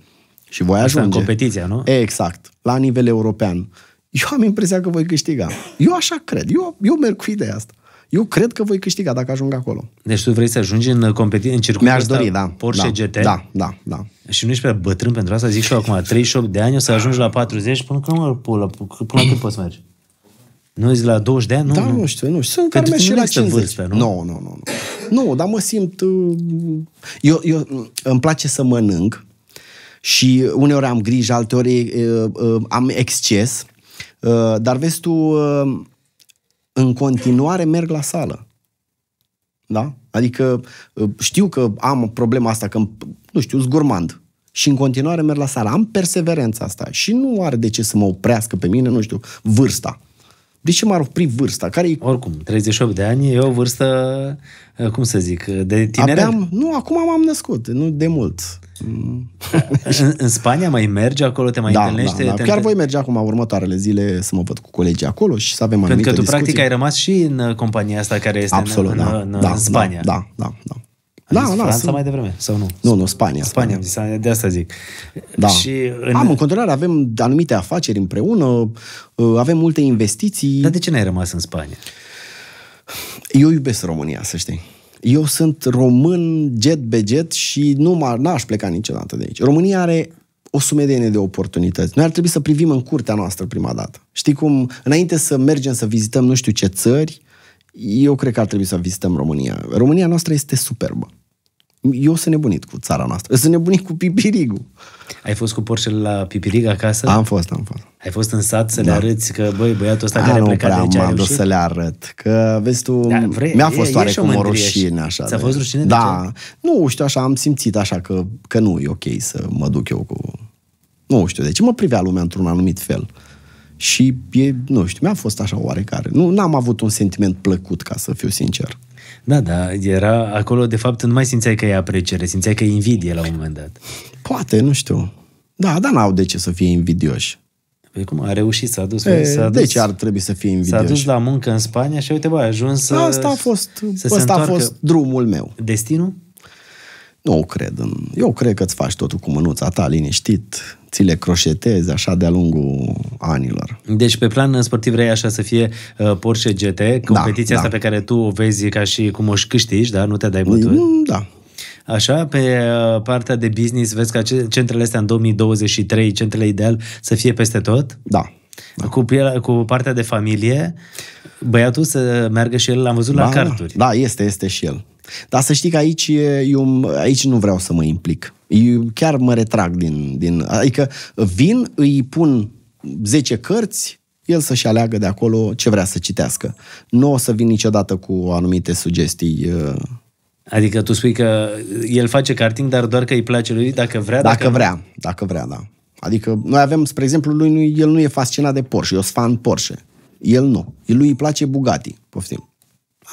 și voi ajunge. Asta în competiția, nu? Exact, la nivel european. Eu am impresia că voi câștiga. Eu așa cred. Eu, eu merg cu ideea asta. Eu cred că voi câștiga dacă ajung acolo. Deci tu vrei să ajungi în uh, competiție, în circuitul Mi-aș dori, da. Porsche da, GT? Da, da, da. Și nu ești prea bătrân pentru asta? Zic și eu acum, 38 de ani, o să ajungi la 40, până când, mă, până, până când poți merge? Nu zici la 20 de ani? Nu, da, nu, nu știu, nu știu. Sunt care și la 50. Vârstă, nu? Nu, nu, nu. Nu, nu dar mă simt... Uh, eu, eu, îmi place să mănânc și uneori am grijă, alteori uh, am exces. Dar vezi tu, în continuare merg la sală. Da? Adică uh, știu că am problema asta, că nu știu, zgurmand. Și în continuare merg la sală. Am perseverența asta și nu are de ce să mă oprească pe mine, nu știu, vârsta. De ce m-ar opri vârsta? Care e... Oricum, 38 de ani e o vârstă, uh, cum să zic, uh, de tinere? Aveam, nu, acum m-am născut, nu de mult. <laughs> în, în Spania mai mergi acolo, te mai da, întâlnești? Da, da. Te Chiar voi merge acum următoarele zile să mă văd cu colegii acolo și să avem Pentru că tu discuții. practic ai rămas și în uh, compania asta care este Absolut, în, da, în, în da, da, Spania. Da, da, da da, zis da, Franța sunt... mai devreme, sau nu? Nu, nu, Spania. Spania, am zis, de asta zic. Da. Și în... Am, în continuare, avem anumite afaceri împreună, uh, avem multe investiții. Dar de ce n-ai rămas în Spania? Eu iubesc România, să știi. Eu sunt român jet be jet și nu n-aș pleca niciodată de aici. România are o sumedenie de oportunități. Noi ar trebui să privim în curtea noastră prima dată. Știi cum, înainte să mergem să vizităm nu știu ce țări, eu cred că ar trebui să vizităm România. România noastră este superbă. Eu sunt nebunit cu țara noastră. Sunt nebunit cu pipirigul. Ai fost cu Porsche la pipirig acasă? Am fost, am fost. Ai fost în sat să da. le arăți că, băi, băiatul ăsta A, care nu plecat prea de aici să le arăt. Că, vezi tu, da, vrei, mi-a fost e, oarecum o, o rușine. Așa, Ți-a de... fost rușine? Da. Nu știu, așa am simțit așa că, că nu e ok să mă duc eu cu... Nu știu, deci mă privea lumea într-un anumit fel. Și e, nu știu, mi-a fost așa oarecare. Nu n am avut un sentiment plăcut, ca să fiu sincer. Da, da, era acolo, de fapt, nu mai simțeai că e apreciere, simțeai că e invidie la un moment dat. Poate, nu știu. Da, dar n-au de ce să fie invidioși. Păi cum, a reușit, s-a dus. E, s-a dus de ce ar trebui să fie invidioși? S-a dus la muncă în Spania și uite, bă, a ajuns să... Asta a fost, să asta a fost drumul meu. Destinul? Nu cred. În, eu cred că îți faci totul cu mânuța ta, liniștit, ți le croșetezi așa de-a lungul anilor. Deci pe plan sportiv vrei așa să fie uh, Porsche GT, da, competiția da, asta da. pe care tu o vezi ca și cum o câștigi, da? Nu te dai bătut? Mm, da, Așa, pe uh, partea de business, vezi că centrele astea în 2023, centrele ideal, să fie peste tot? Da. da. Cu, cu partea de familie, băiatul să meargă și el, l-am văzut da, la da. carturi. Da, este, este și el. Dar să știi că aici, eu, aici nu vreau să mă implic. Eu chiar mă retrag din... din adică vin, îi pun 10 cărți, el să-și aleagă de acolo ce vrea să citească. Nu o să vin niciodată cu anumite sugestii uh, Adică tu spui că el face karting, dar doar că îi place lui dacă vrea? Dacă, dacă vrea, dacă vrea, da. Adică noi avem, spre exemplu, lui el nu e fascinat de Porsche, eu sunt fan Porsche. El nu. Lui îi place Bugatti, poftim.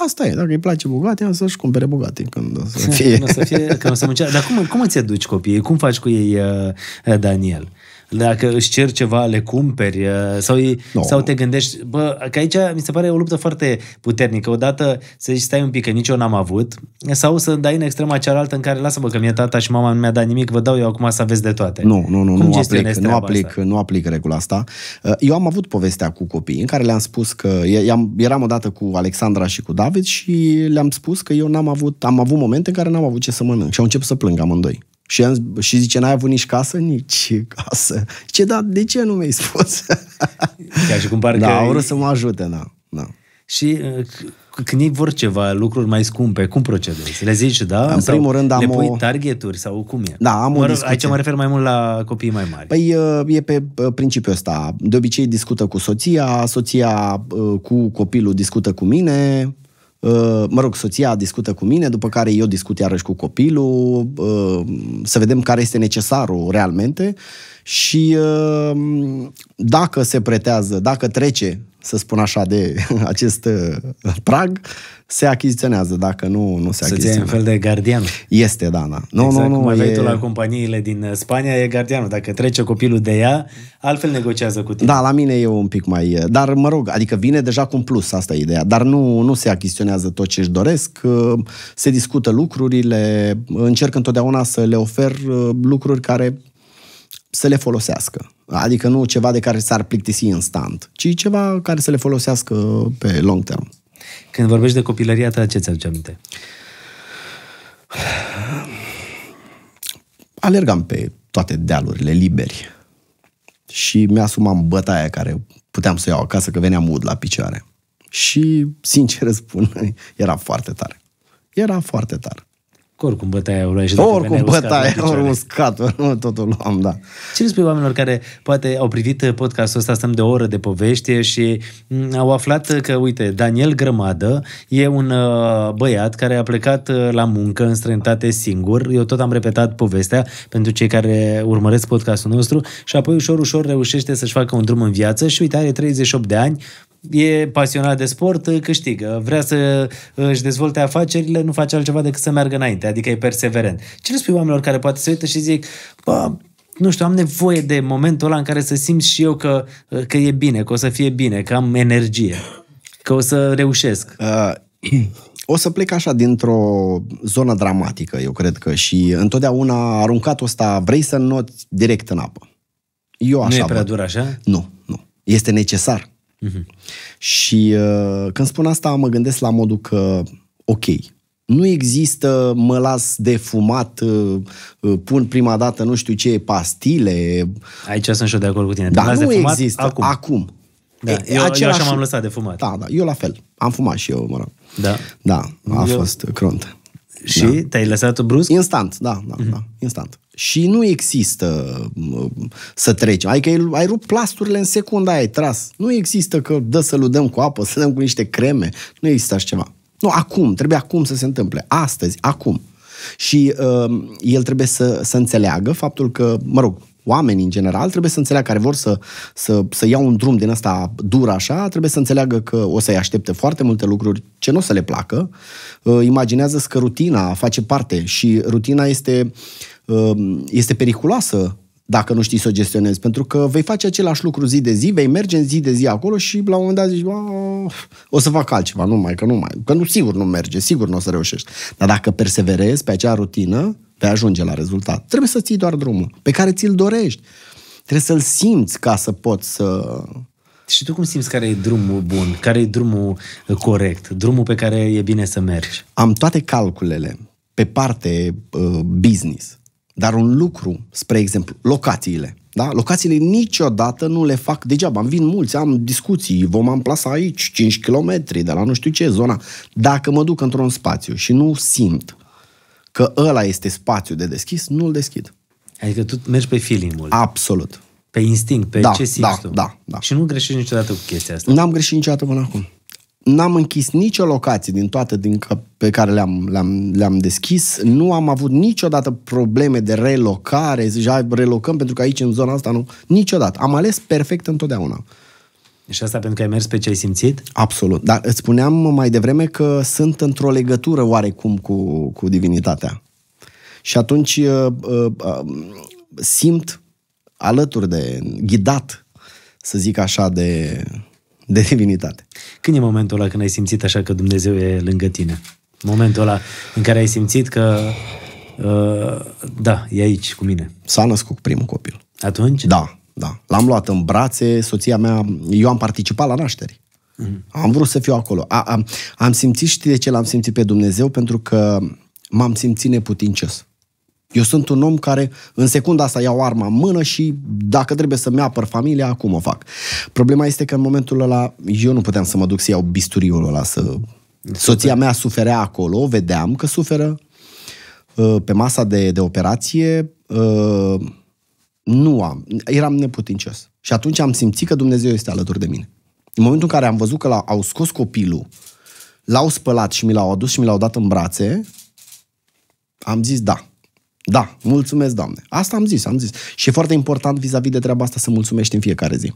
Asta e, dacă îi place o să-și cumpere Bugatti <laughs> când o să fie. când o să, fie, când o să muncea. Dar cum, cum îți aduci copiii? Cum faci cu ei, uh, Daniel? dacă își cer ceva, le cumperi uh, sau, no. sau te gândești, bă, că aici mi se pare o luptă foarte puternică. Odată să zici stai un pic, că nici eu n-am avut, sau să dai în extrema cealaltă în care lasă-mă că mi-e tata și mama nu mi-a dat nimic, vă dau eu acum să aveți de toate. Nu, nu, nu, Cum nu aplic, nu aplic, asta? nu aplic regula asta. Uh, eu am avut povestea cu copii în care le-am spus că eram odată cu Alexandra și cu David și le-am spus că eu n-am avut, am avut momente în care n-am avut ce să mănânc și au început să plâng amândoi. Și, am, și zice, n-ai avut nici casă? Nici casă. Ce da, de ce nu mi-ai spus? <laughs> Ca și cum parcă... Da, au vrut să mă ajute, da. da. Și uh, când ei vor ceva, lucruri mai scumpe, cum procedezi? Le zici, da? În sau primul rând am le pui o... targeturi sau cum e? Da, am mă, o discuție. Aici mă refer mai mult la copiii mai mari. Păi uh, e pe uh, principiul ăsta. De obicei discută cu soția, soția cu copilul discută cu mine, Uh, mă rog, soția discută cu mine, după care eu discut iarăși cu copilul, uh, să vedem care este necesarul realmente și uh, dacă se pretează, dacă trece, să spun așa, de <laughs> acest uh, prag, se achiziționează, dacă nu, nu se achiziționează. Să un fel de gardian. Este, da, da. Nu, exact, nu, nu, cum e... tu la companiile din uh, Spania, e gardianul. Dacă trece copilul de ea, altfel negociază cu tine. Da, la mine e un pic mai... Uh, dar, mă rog, adică vine deja cu un plus, asta e ideea. Dar nu, nu se achiziționează tot ce își doresc, se discută lucrurile, încerc întotdeauna să le ofer lucruri care să le folosească. Adică nu ceva de care s-ar plictisi instant, ci ceva care să le folosească pe long term. Când vorbești de copilăria ta, ce ți-aduce aminte? Alergam pe toate dealurile liberi și mi-asumam bătaia care puteam să iau acasă, că veneam ud la picioare. Și, sincer <laughs> spun, era foarte tare. Era foarte tare. Că oricum bătaia o luai și dacă Oricum bătaia, o uscat, totul luam, da. Ce le spui oamenilor care poate au privit uh, podcastul ăsta, stăm de o oră de povești uh, și mm, au aflat uh, că, uite, Daniel Grămadă e un băiat care a plecat la muncă în străinătate singur. Eu tot am repetat povestea pentru cei care urmăresc podcastul nostru și apoi ușor, ușor reușește să-și facă un drum în viață și uite, are 38 de ani, e pasionat de sport, câștigă. Vrea să își dezvolte afacerile, nu face altceva decât să meargă înainte, adică e perseverent. Ce le spui oamenilor care poate să uită și zic, bă, nu știu, am nevoie de momentul ăla în care să simt și eu că, că e bine, că o să fie bine, că am energie, că o să reușesc. Uh, <clears throat> o să plec așa dintr-o zonă dramatică, eu cred că, și întotdeauna aruncat ăsta vrei să înnoți direct în apă. Eu așa nu e prea dur așa? Nu, nu. Este necesar. Uh-huh. Și uh, când spun asta, mă gândesc la modul că, ok, nu există, mă las de fumat, uh, uh, pun prima dată nu știu ce pastile. Aici sunt și eu de acord cu tine. Dar nu de fumat există acum. acum. Da, e, eu, același... eu așa m-am lăsat de fumat. Da, da, eu la fel. Am fumat și eu, mă rog. Da. Da, a eu... fost crunt. Și da. te-ai lăsat brusc? Instant, da, da, mm-hmm. da, instant. Și nu există să treci. Adică ai, ai rupt plasturile în secunda, ai tras. Nu există că dă să dăm cu apă, să dăm cu niște creme. Nu există așa ceva. Nu, acum. Trebuie acum să se întâmple. Astăzi, acum. Și uh, el trebuie să, să înțeleagă faptul că, mă rog, oamenii în general trebuie să înțeleagă care vor să, să, să iau un drum din ăsta dur așa, trebuie să înțeleagă că o să-i aștepte foarte multe lucruri ce nu o să le placă. Uh, imaginează-ți că rutina face parte și rutina este Ehm, este periculoasă dacă nu știi să o gestionezi, pentru că vei face același lucru zi de zi, vei merge în zi de zi acolo și la un moment dat zici, o să fac altceva, nu mai, că nu mai, că nu, sigur nu merge, sigur nu o să reușești. Dar dacă perseverezi pe acea rutină, vei ajunge la rezultat. Trebuie să ții doar drumul pe care ți-l dorești. Trebuie să-l simți ca să poți să... Și tu cum simți care e drumul bun, care e drumul corect, drumul pe care e bine să mergi? Am toate calculele pe parte uh, business dar un lucru, spre exemplu, locațiile. Da? Locațiile niciodată nu le fac degeaba. Îmi vin mulți, am discuții, vom amplasa aici 5 km de la nu știu ce zona. Dacă mă duc într-un spațiu și nu simt că ăla este spațiu de deschis, nu-l deschid. Adică tu mergi pe feeling mult. Absolut. Pe instinct, pe da, ce simți da, tu. Da, da. Și nu greșești niciodată cu chestia asta. N-am greșit niciodată până acum n-am închis nicio locație din toate din, pe care le-am, le-am, le-am deschis. Nu am avut niciodată probleme de relocare, deja relocăm pentru că aici, în zona asta, nu. Niciodată. Am ales perfect întotdeauna. Și asta pentru că ai mers pe ce ai simțit? Absolut. Dar îți spuneam mai devreme că sunt într-o legătură oarecum cu, cu divinitatea. Și atunci uh, uh, uh simt alături de, ghidat, să zic așa, de de divinitate. Când e momentul ăla când ai simțit așa că Dumnezeu e lângă tine? Momentul ăla în care ai simțit că uh, da, e aici cu mine. S-a născut primul copil. Atunci? Da, da. L-am luat în brațe, soția mea, eu am participat la nașteri. Mm. Am vrut să fiu acolo. A, am, am simțit, știi de ce l-am simțit pe Dumnezeu? Pentru că m-am simțit neputincios. Eu sunt un om care în secunda asta iau arma în mână și dacă trebuie să-mi apăr familia, acum o fac. Problema este că în momentul ăla eu nu puteam să mă duc să iau bisturiul ăla să... Soția mea suferea acolo, vedeam că suferă. Ă, pe masa de, de operație ă, nu am. Eram neputincios. Și atunci am simțit că Dumnezeu este alături de mine. În momentul în care am văzut că l au scos copilul, l-au spălat și mi l-au adus și mi l-au dat în brațe, am zis da, da, mulțumesc, Doamne. Asta am zis, am zis. Și e foarte important vis-a-vis de treaba asta să mulțumești în fiecare zi.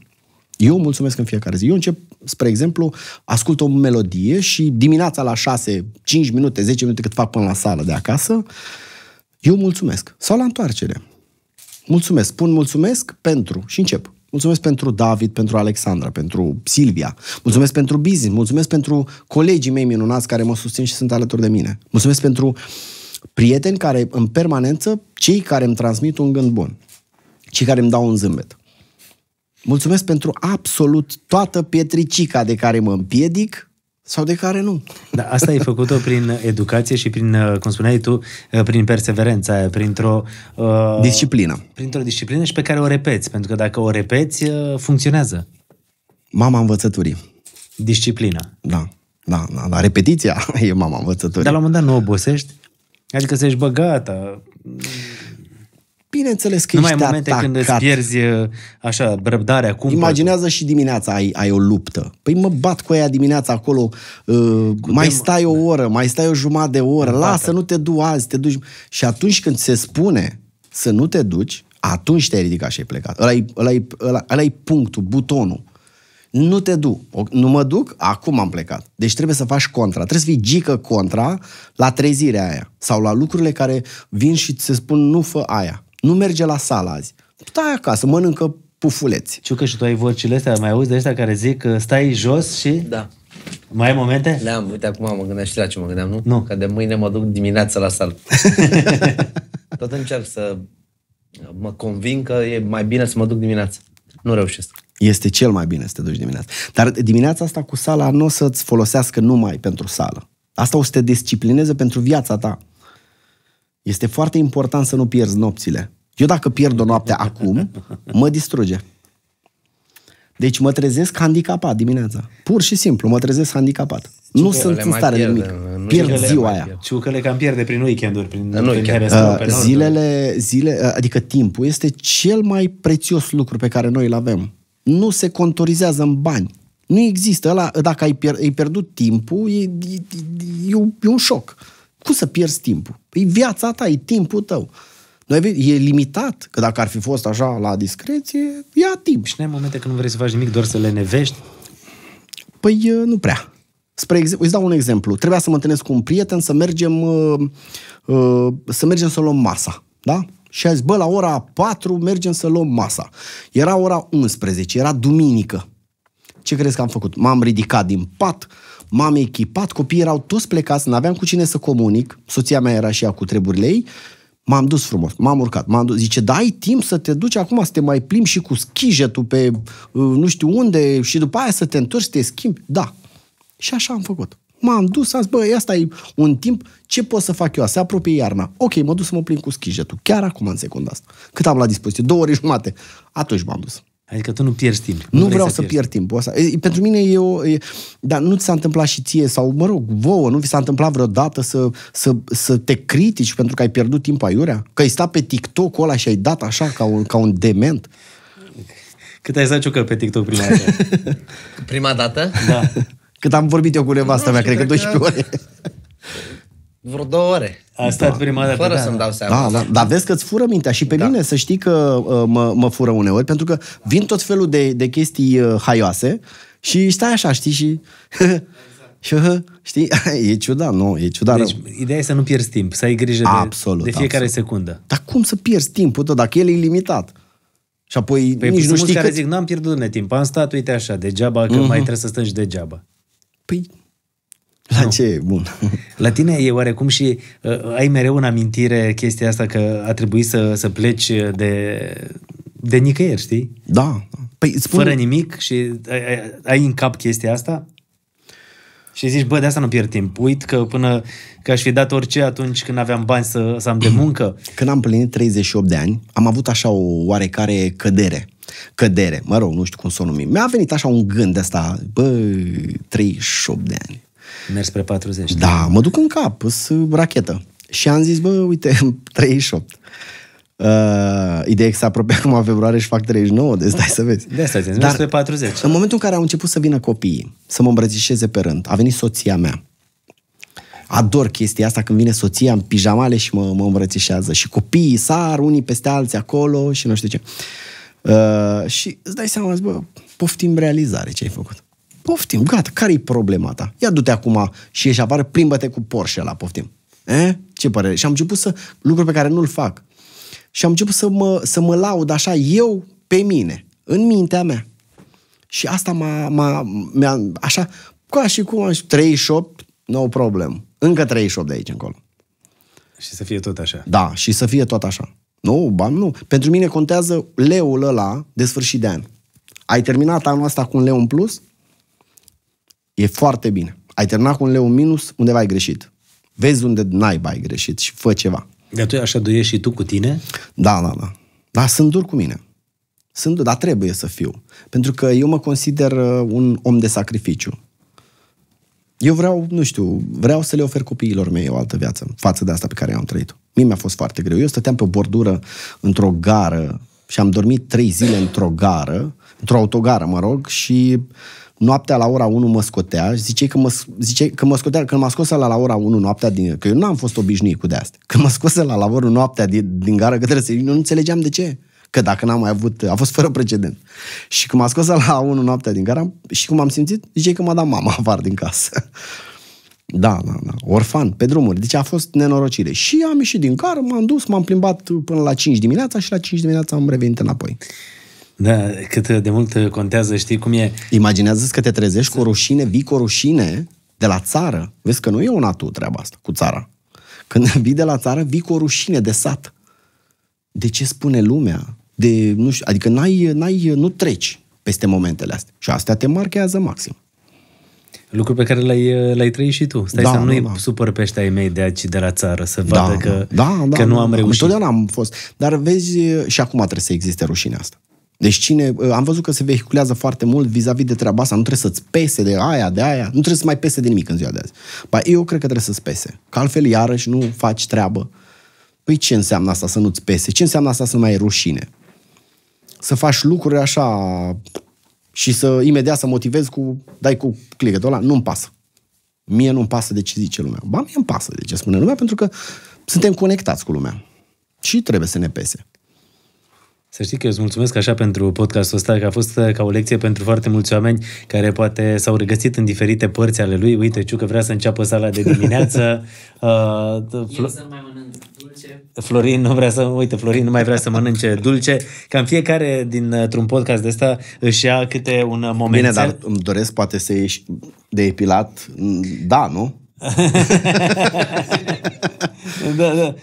Eu mulțumesc în fiecare zi. Eu încep, spre exemplu, ascult o melodie și dimineața la 6, 5 minute, 10 minute cât fac până la sală de acasă, eu mulțumesc. Sau la întoarcere. Mulțumesc. Spun mulțumesc pentru și încep. Mulțumesc pentru David, pentru Alexandra, pentru Silvia. Mulțumesc pentru business, mulțumesc pentru colegii mei minunați care mă susțin și sunt alături de mine. Mulțumesc pentru uh, prieteni care în permanență, cei care îmi transmit un gând bun, cei care îmi dau un zâmbet. Mulțumesc pentru absolut toată pietricica de care mă împiedic sau de care nu. Da, asta ai făcut-o prin educație și prin, uh, cum spuneai tu, uh, prin perseverența aia, printr-o... Uh, disciplină. Printr-o disciplină și pe care o repeți, pentru că dacă o repeți, uh, funcționează. Mama învățăturii. Disciplina. Da, da, da, da. Repetiția <laughs> e mama învățăturii. Dar la un moment dat nu obosești? Adică să ești băgată. Bineînțeles că nu ești momente atacat. când îți pierzi uh, așa, răbdarea, cum Imaginează și dimineața ai, ai o luptă. Păi mă bat cu aia dimineața acolo, uh, mai dem- stai o da. oră, mai stai o jumătate de oră, lasă, nu te du azi, te duci. Și atunci când se spune să nu te duci, atunci te-ai ridicat și ai plecat. Ăla-i, ăla-i, ăla-i punctul, butonul nu te du. Nu mă duc, acum am plecat. Deci trebuie să faci contra. Trebuie să fii gică contra la trezirea aia. Sau la lucrurile care vin și se spun nu fă aia. Nu merge la sală azi. Stai acasă, mănâncă pufuleți. Știu că și tu ai vocile astea, mai auzi de astea care zic că uh, stai jos și... Da. Mai ai momente? Le-am, uite, acum mă gândeam și la ce mă gândeam, nu? Nu. Că de mâine mă duc dimineața la sală. <laughs> Tot încerc să mă convin că e mai bine să mă duc dimineața nu reușesc. Este cel mai bine să te duci dimineața. Dar dimineața asta cu sala nu o să-ți folosească numai pentru sală. Asta o să te disciplineze pentru viața ta. Este foarte important să nu pierzi nopțile. Eu dacă pierd o noapte acum, mă distruge. Deci mă trezesc handicapat dimineața. Pur și simplu, mă trezesc handicapat. Ciucă nu sunt în stare pierde, de nimic. Pierd ziua aia. Ciucăle cam pierde prin weekenduri, prin, da, prin uh, zilele, zile, uh, adică timpul este cel mai prețios lucru pe care noi îl avem. Nu se contorizează în bani. Nu există. Ăla, dacă ai, pier, ai pierdut timpul, e, e, e, e, un, e un șoc. Cum să pierzi timpul? E viața ta, e timpul tău. Uh, noi avem, e limitat, că dacă ar fi fost așa la discreție, ia timp. Și nu ai momente când nu vrei să faci nimic, doar să le nevești? Păi nu prea. Spre exemplu, îți dau un exemplu. Trebuia să mă întâlnesc cu un prieten să mergem, uh, uh, să mergem să luăm masa. Da? Și a zis, bă, la ora 4 mergem să luăm masa. Era ora 11, era duminică. Ce crezi că am făcut? M-am ridicat din pat, m-am echipat, copiii erau toți plecați, n-aveam cu cine să comunic, soția mea era și ea cu treburile ei M-am dus frumos, m-am urcat, m-am dus. Zice, da, timp să te duci acum să te mai plimbi și cu schijetul pe uh, nu știu unde și după aia să te întorci, să te schimbi? Da. Și așa am făcut. M-am dus, am zis, bă, asta e un timp, ce pot să fac eu? Se apropie iarna. Ok, mă duc să mă plimb cu schijetul, chiar acum în secunda asta. Cât am la dispoziție? Două ore jumate. Atunci m-am dus. Adică tu nu pierzi timp. Nu, nu vreau să, să pierd timp ăsta. E, pentru mine e o... E, dar nu ți s-a întâmplat și ție, sau mă rog, vouă, nu vi s-a întâmplat vreodată să, să, să te critici pentru că ai pierdut timp aiurea? Că ai stat pe tiktok ăla și ai dat așa ca un, ca un dement? Cât ai stat că pe TikTok prima dată? prima dată? Da. Cât am vorbit eu cu nevastă mea, cred că 12 ore vreo două ore. A stat da. prima dată. Fără da, să-mi da. dau seama. Da, da, dar vezi că îți fură mintea și pe da. mine să știi că uh, mă, mă fură uneori, pentru că vin tot felul de, de chestii uh, haioase și stai așa, știi, și... <laughs> Și, uh, știi, <laughs> e ciudat, nu, e ciudat. Deci, rău. ideea e să nu pierzi timp, să ai grijă absolut, de, de fiecare absolut. secundă. Dar cum să pierzi timpul tău dacă el e limitat? Și apoi păi, nici nu știi care cât... zic, n-am pierdut ne timp, am stat, uite așa, degeaba, că uh-huh. mai trebuie să stângi degeaba. Păi, la nu. ce? Bun. La tine e oarecum și uh, ai mereu în amintire chestia asta că a trebuit să, să pleci de, de nicăieri, știi? Da. Păi, spun... Fără nimic și ai, ai, ai în cap chestia asta? Și zici, bă, de asta nu pierd timp. Uit că până că aș fi dat orice atunci când aveam bani să, să am de <clears throat> muncă. Când am plinit 38 de ani, am avut așa o oarecare cădere. Cădere, mă rog, nu știu cum să o numim. Mi-a venit așa un gând de asta, bă, 38 de ani mers spre 40. Da, mă duc în cap, sunt rachetă. Și am zis, bă, uite, 38. <laughs> Uh, ideea e că se apropie acum februarie și fac 39, deci stai să vezi. De asta ți Dar spre 40. În momentul în care au început să vină copiii, să mă îmbrățișeze pe rând, a venit soția mea. Ador chestia asta când vine soția în pijamale și mă, mă îmbrățișează. Și copiii sar unii peste alții acolo și nu știu ce. Uh, și îți dai seama, zi, bă, poftim realizare ce ai făcut. Poftim, gata, care-i problema ta? Ia du-te acum și ieși afară, plimbă-te cu Porsche la poftim. E? Ce părere? Și am început să, lucruri pe care nu-l fac. Și am început să mă, să mă laud așa eu pe mine, în mintea mea. Și asta m-a, m-a, mi-a așa, ca și cum aș 38, no problem. Încă 38 de aici încolo. Și să fie tot așa. Da, și să fie tot așa. Nu, bani nu. Pentru mine contează leul ăla de sfârșit de an. Ai terminat anul ăsta cu un leu în plus? E foarte bine. Ai terminat cu un leu minus, undeva ai greșit. Vezi unde naiba ai greșit și fă ceva. De atunci așa doiești și tu cu tine? Da, da, da. Dar sunt dur cu mine. Sunt dur, dar trebuie să fiu. Pentru că eu mă consider uh, un om de sacrificiu. Eu vreau, nu știu, vreau să le ofer copiilor mei o altă viață față de asta pe care am trăit-o. Mie mi-a fost foarte greu. Eu stăteam pe o bordură într-o gară și am dormit trei zile într-o gară, într-o autogară, mă rog, și uh, noaptea la ora 1 mă scotea, ziceai că mă, zicei că mă scotea, când m-a scos la, la ora 1 noaptea din, că eu n-am fost obișnuit cu de asta. Când m-a scos la, la ora 1 noaptea din, din gara către Serin, nu înțelegeam de ce. Că dacă n-am mai avut, a fost fără precedent. Și când m-a scos la 1 noaptea din gara și cum am simțit, zicei că m-a dat mama <laughs> afară din casă. Da, da, da. Orfan, pe drumuri. Deci a fost nenorocire. Și am ieșit din car, m-am dus, m-am plimbat până la 5 dimineața și la 5 dimineața am revenit înapoi. Da, cât de mult contează, știi cum e? Imaginează-ți că te trezești cu o rușine, vii cu o rușine de la țară. Vezi că nu e un atu treaba asta cu țara. Când <laughs> vii de la țară, vii cu o rușine de sat. De ce spune lumea? De, nu știu, adică n-ai, n-ai, nu treci peste momentele astea. Și astea te marchează maxim. Lucru pe care l-ai, l-ai trăit și tu. Stai da, să nu-i da, da. supăr pe ăștia ai mei de aici, de la țară, să vadă da, că, da, da, că da, nu am da, da, reușit. Întotdeauna am fost. Dar vezi, și acum trebuie să existe rușinea asta. Deci cine, uh, am văzut că se vehiculează foarte mult vis-a-vis de treaba asta, nu trebuie să-ți pese de aia, de aia, nu trebuie să mai pese de nimic în ziua de azi. Ba, eu cred că trebuie să-ți pese, că altfel iarăși nu faci treabă. Păi ce înseamnă asta să nu-ți pese? Ce înseamnă asta să nu mai ai rușine? Să faci lucruri așa și să imediat să motivezi cu, dai cu clicătul ăla, nu-mi pasă. Mie nu-mi pasă de ce zice lumea. Ba, mie îmi pasă de ce spune lumea, pentru că suntem conectați cu lumea. Și trebuie să ne pese. Să știi că eu îți mulțumesc așa pentru podcastul ăsta, că a fost uh, ca o lecție pentru foarte mulți oameni care poate s-au regăsit în diferite părți ale lui. Uite, Ciu, că vrea să înceapă sala de dimineață. <laughs> uh, Flo- Florin nu vrea să, uite, Florin nu mai vrea să mănânce dulce. Cam fiecare din uh, un podcast de ăsta își ia câte un uh, moment. Bine, dar îmi doresc poate să ieși de epilat. Da, nu? <laughs> da, da.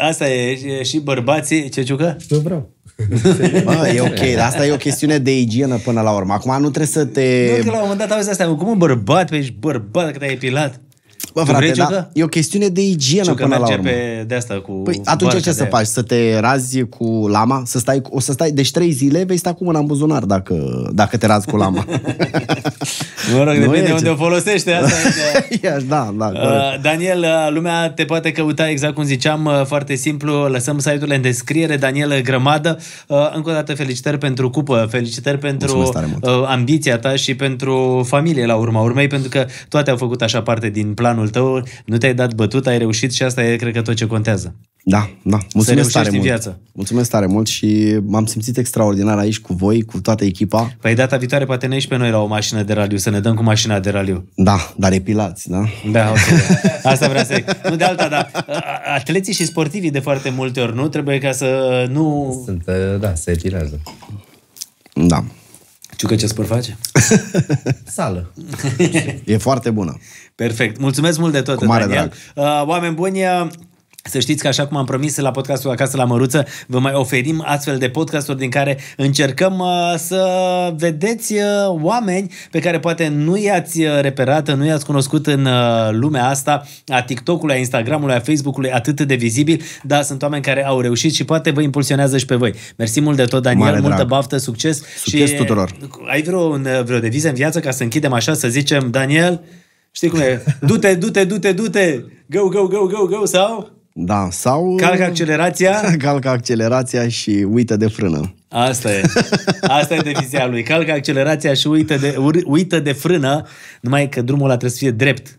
Asta e și bărbații. Ce ciucă? Eu vreau. Bă, e ok, dar asta e o chestiune de igienă până la urmă. Acum nu trebuie să te... Nu, că la un moment dat auzi asta, cum un bărbat, păi ești bărbat că te-ai epilat. Bă, frate, da, e o chestiune de igienă până la urmă. pe de asta cu păi, atunci ce să faci? Să te razi cu lama? Să stai, o să stai, deci trei zile vei sta cu mâna în buzunar dacă, dacă te razi cu lama. <laughs> mă rog, nu depinde ce... o folosește asta. <laughs> Iași, da, da, uh, Daniel, uh, lumea te poate căuta exact cum ziceam, uh, foarte simplu, lăsăm site-urile în descriere, Daniel Grămadă. Uh, încă o dată felicitări pentru cupă, felicitări pentru uh, ambiția ta și pentru familie la urma urmei, pentru că toate au făcut așa parte din planul planul tău, nu te-ai dat bătut, ai reușit și asta e, cred că, tot ce contează. Da, da. Mulțumesc tare mult. Viață. Mulțumesc tare mult și m-am simțit extraordinar aici cu voi, cu toată echipa. Păi data viitoare poate ne ieși pe noi la o mașină de raliu, să ne dăm cu mașina de raliu. Da, dar epilați, da? Da, ok. asta vreau să Nu de alta, dar atleții și sportivii de foarte multe ori, nu? Trebuie ca să nu... Sunt, uh, da, se epilează. Da. Ciucă, ce spăr face? <laughs> Sală. e foarte bună. Perfect. Mulțumesc mult de tot, Cu mare Daniel. Drag. Uh, oameni buni, uh, să știți că așa cum am promis la podcastul Acasă la Măruță, vă mai oferim astfel de podcasturi din care încercăm uh, să vedeți uh, oameni pe care poate nu i-ați uh, reperat, nu i-ați cunoscut în uh, lumea asta a TikTok-ului, a Instagram-ului, a Facebook-ului atât de vizibil, dar sunt oameni care au reușit și poate vă impulsionează și pe voi. Mersi mult de tot, Daniel, Mare multă drag. baftă, succes. Succes și tuturor. Uh, ai vreo, uh, vreo deviză în viață ca să închidem așa, să zicem, Daniel, știi cum e, <laughs> du-te, du-te, du-te, du-te, go, go, go, go, go, sau... Da, sau... Calcă accelerația? <laughs> Calcă accelerația și uită de frână. Asta e. Asta e devizia lui. Calcă accelerația și uită de, uită de frână, numai că drumul ăla trebuie să fie drept.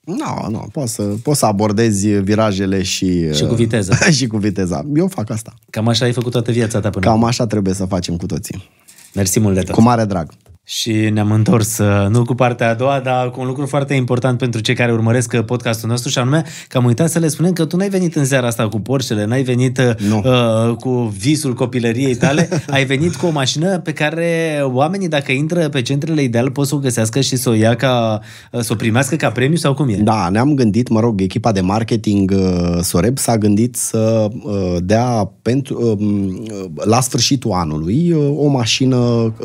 Nu, no, nu, no, poți să, poți să abordezi virajele și... Și cu uh, viteză. <laughs> și cu viteza. Eu fac asta. Cam așa ai făcut toată viața ta până Cam așa trebuie să facem cu toții. Mersi mult de tot. Cu mare drag. Și ne-am întors, uh, nu cu partea a doua, dar cu un lucru foarte important pentru cei care urmăresc uh, podcastul nostru și anume că am uitat să le spunem că tu n-ai venit în seara asta cu Porschele, n-ai venit uh, nu. uh, cu visul copilăriei tale, <laughs> ai venit cu o mașină pe care oamenii dacă intră pe centrele ideal pot să o găsească și să o ia ca, să o primească ca premiu sau cum e? Da, ne-am gândit, mă rog, echipa de marketing uh, Soreb s-a gândit să uh, dea pentru, um, uh, la sfârșitul anului uh, o mașină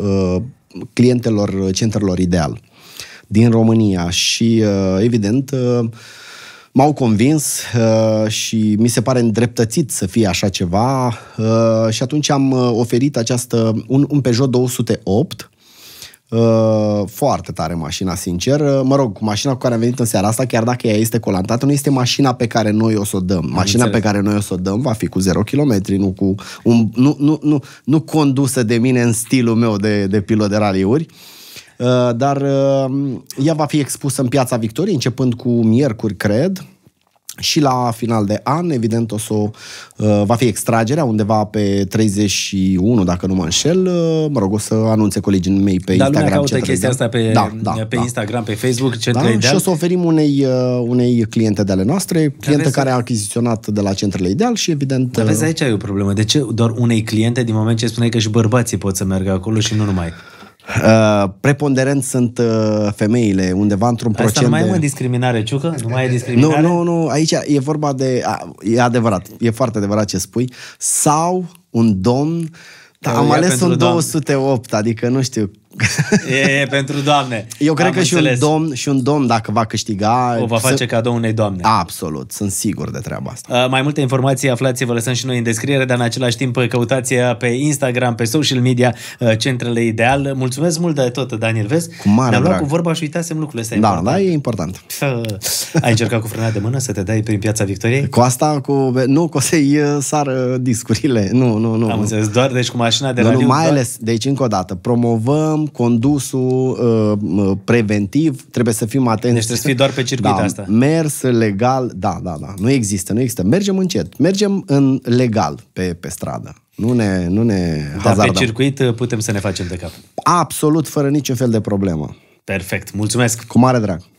uh, clientelor centrelor ideal din România și, uh, evident, uh, m-au convins uh, și mi se pare îndreptățit să fie așa ceva și atunci am oferit această, un, un Peugeot 208 Uh, foarte tare mașina, sincer. Uh, mă rog, mașina cu care am venit în seara asta, chiar dacă ea este colantată, nu este mașina pe care noi o să o dăm. Mașina pe care noi o să o dăm va fi cu 0 km, nu cu un, nu, nu, nu, nu condusă de mine în stilul meu de, de pilot de raliuri. Uh, dar uh, ea va fi expusă în piața Victoriei, începând cu miercuri, cred și la final de an, evident, o să uh, va fi extragerea undeva pe 31, dacă nu mă înșel. Uh, mă rog, o să anunțe colegii mei pe da, Instagram. Dar caută ce chestia asta pe, da, da, da, pe da. Instagram, pe Facebook, ce da? Ideal. Și o să oferim unei, uh, unei cliente de ale noastre, clientă Aveți... care a achiziționat de la Centrele Ideal și evident... Dar vezi, uh, aici ai o problemă. De ce doar unei cliente din moment ce spuneai că și bărbații pot să meargă acolo și nu numai? Uh, preponderent sunt uh, femeile, undeva într-un Asta procent. Asta nu mai de... e discriminare, Ciucă? Nu mai e discriminare? Nu, nu, nu. Aici e vorba de... A, e adevărat. E foarte adevărat ce spui. Sau un domn... Da, am ales un 208, doamne. adică nu știu, <laughs> E, pentru doamne. Eu cred Am că înțeles. și un, domn, și un domn, dacă va câștiga... O va face să... cadou unei doamne. Absolut, sunt sigur de treaba asta. Uh, mai multe informații aflați, vă lăsăm și noi în descriere, dar în același timp uh, căutați pe Instagram, pe social media, uh, Centrele Ideal. Mulțumesc mult de tot, Daniel, vezi? Cu mare Dar luat drag. cu vorba și uitasem lucrurile astea. Da, important. da, e important. Uh, <laughs> ai încercat cu frâna de mână să te dai prin piața Victoriei? Cu asta, cu... Nu, cu o să-i sară discurile. Nu, nu, nu. Am înțeles, doar deci cu mașina de nu, radio, nu, mai doar... ales, deci încă o dată, promovăm condusul uh, uh, preventiv, trebuie să fim atenți. Deci trebuie să fii doar pe circuit da, asta. Mers legal, da, da, da, nu există, nu există. Mergem încet, mergem în legal pe, pe stradă. Nu ne, nu ne Dar hazardăm. pe circuit uh, putem să ne facem de cap. Absolut, fără niciun fel de problemă. Perfect, mulțumesc. Cu mare drag.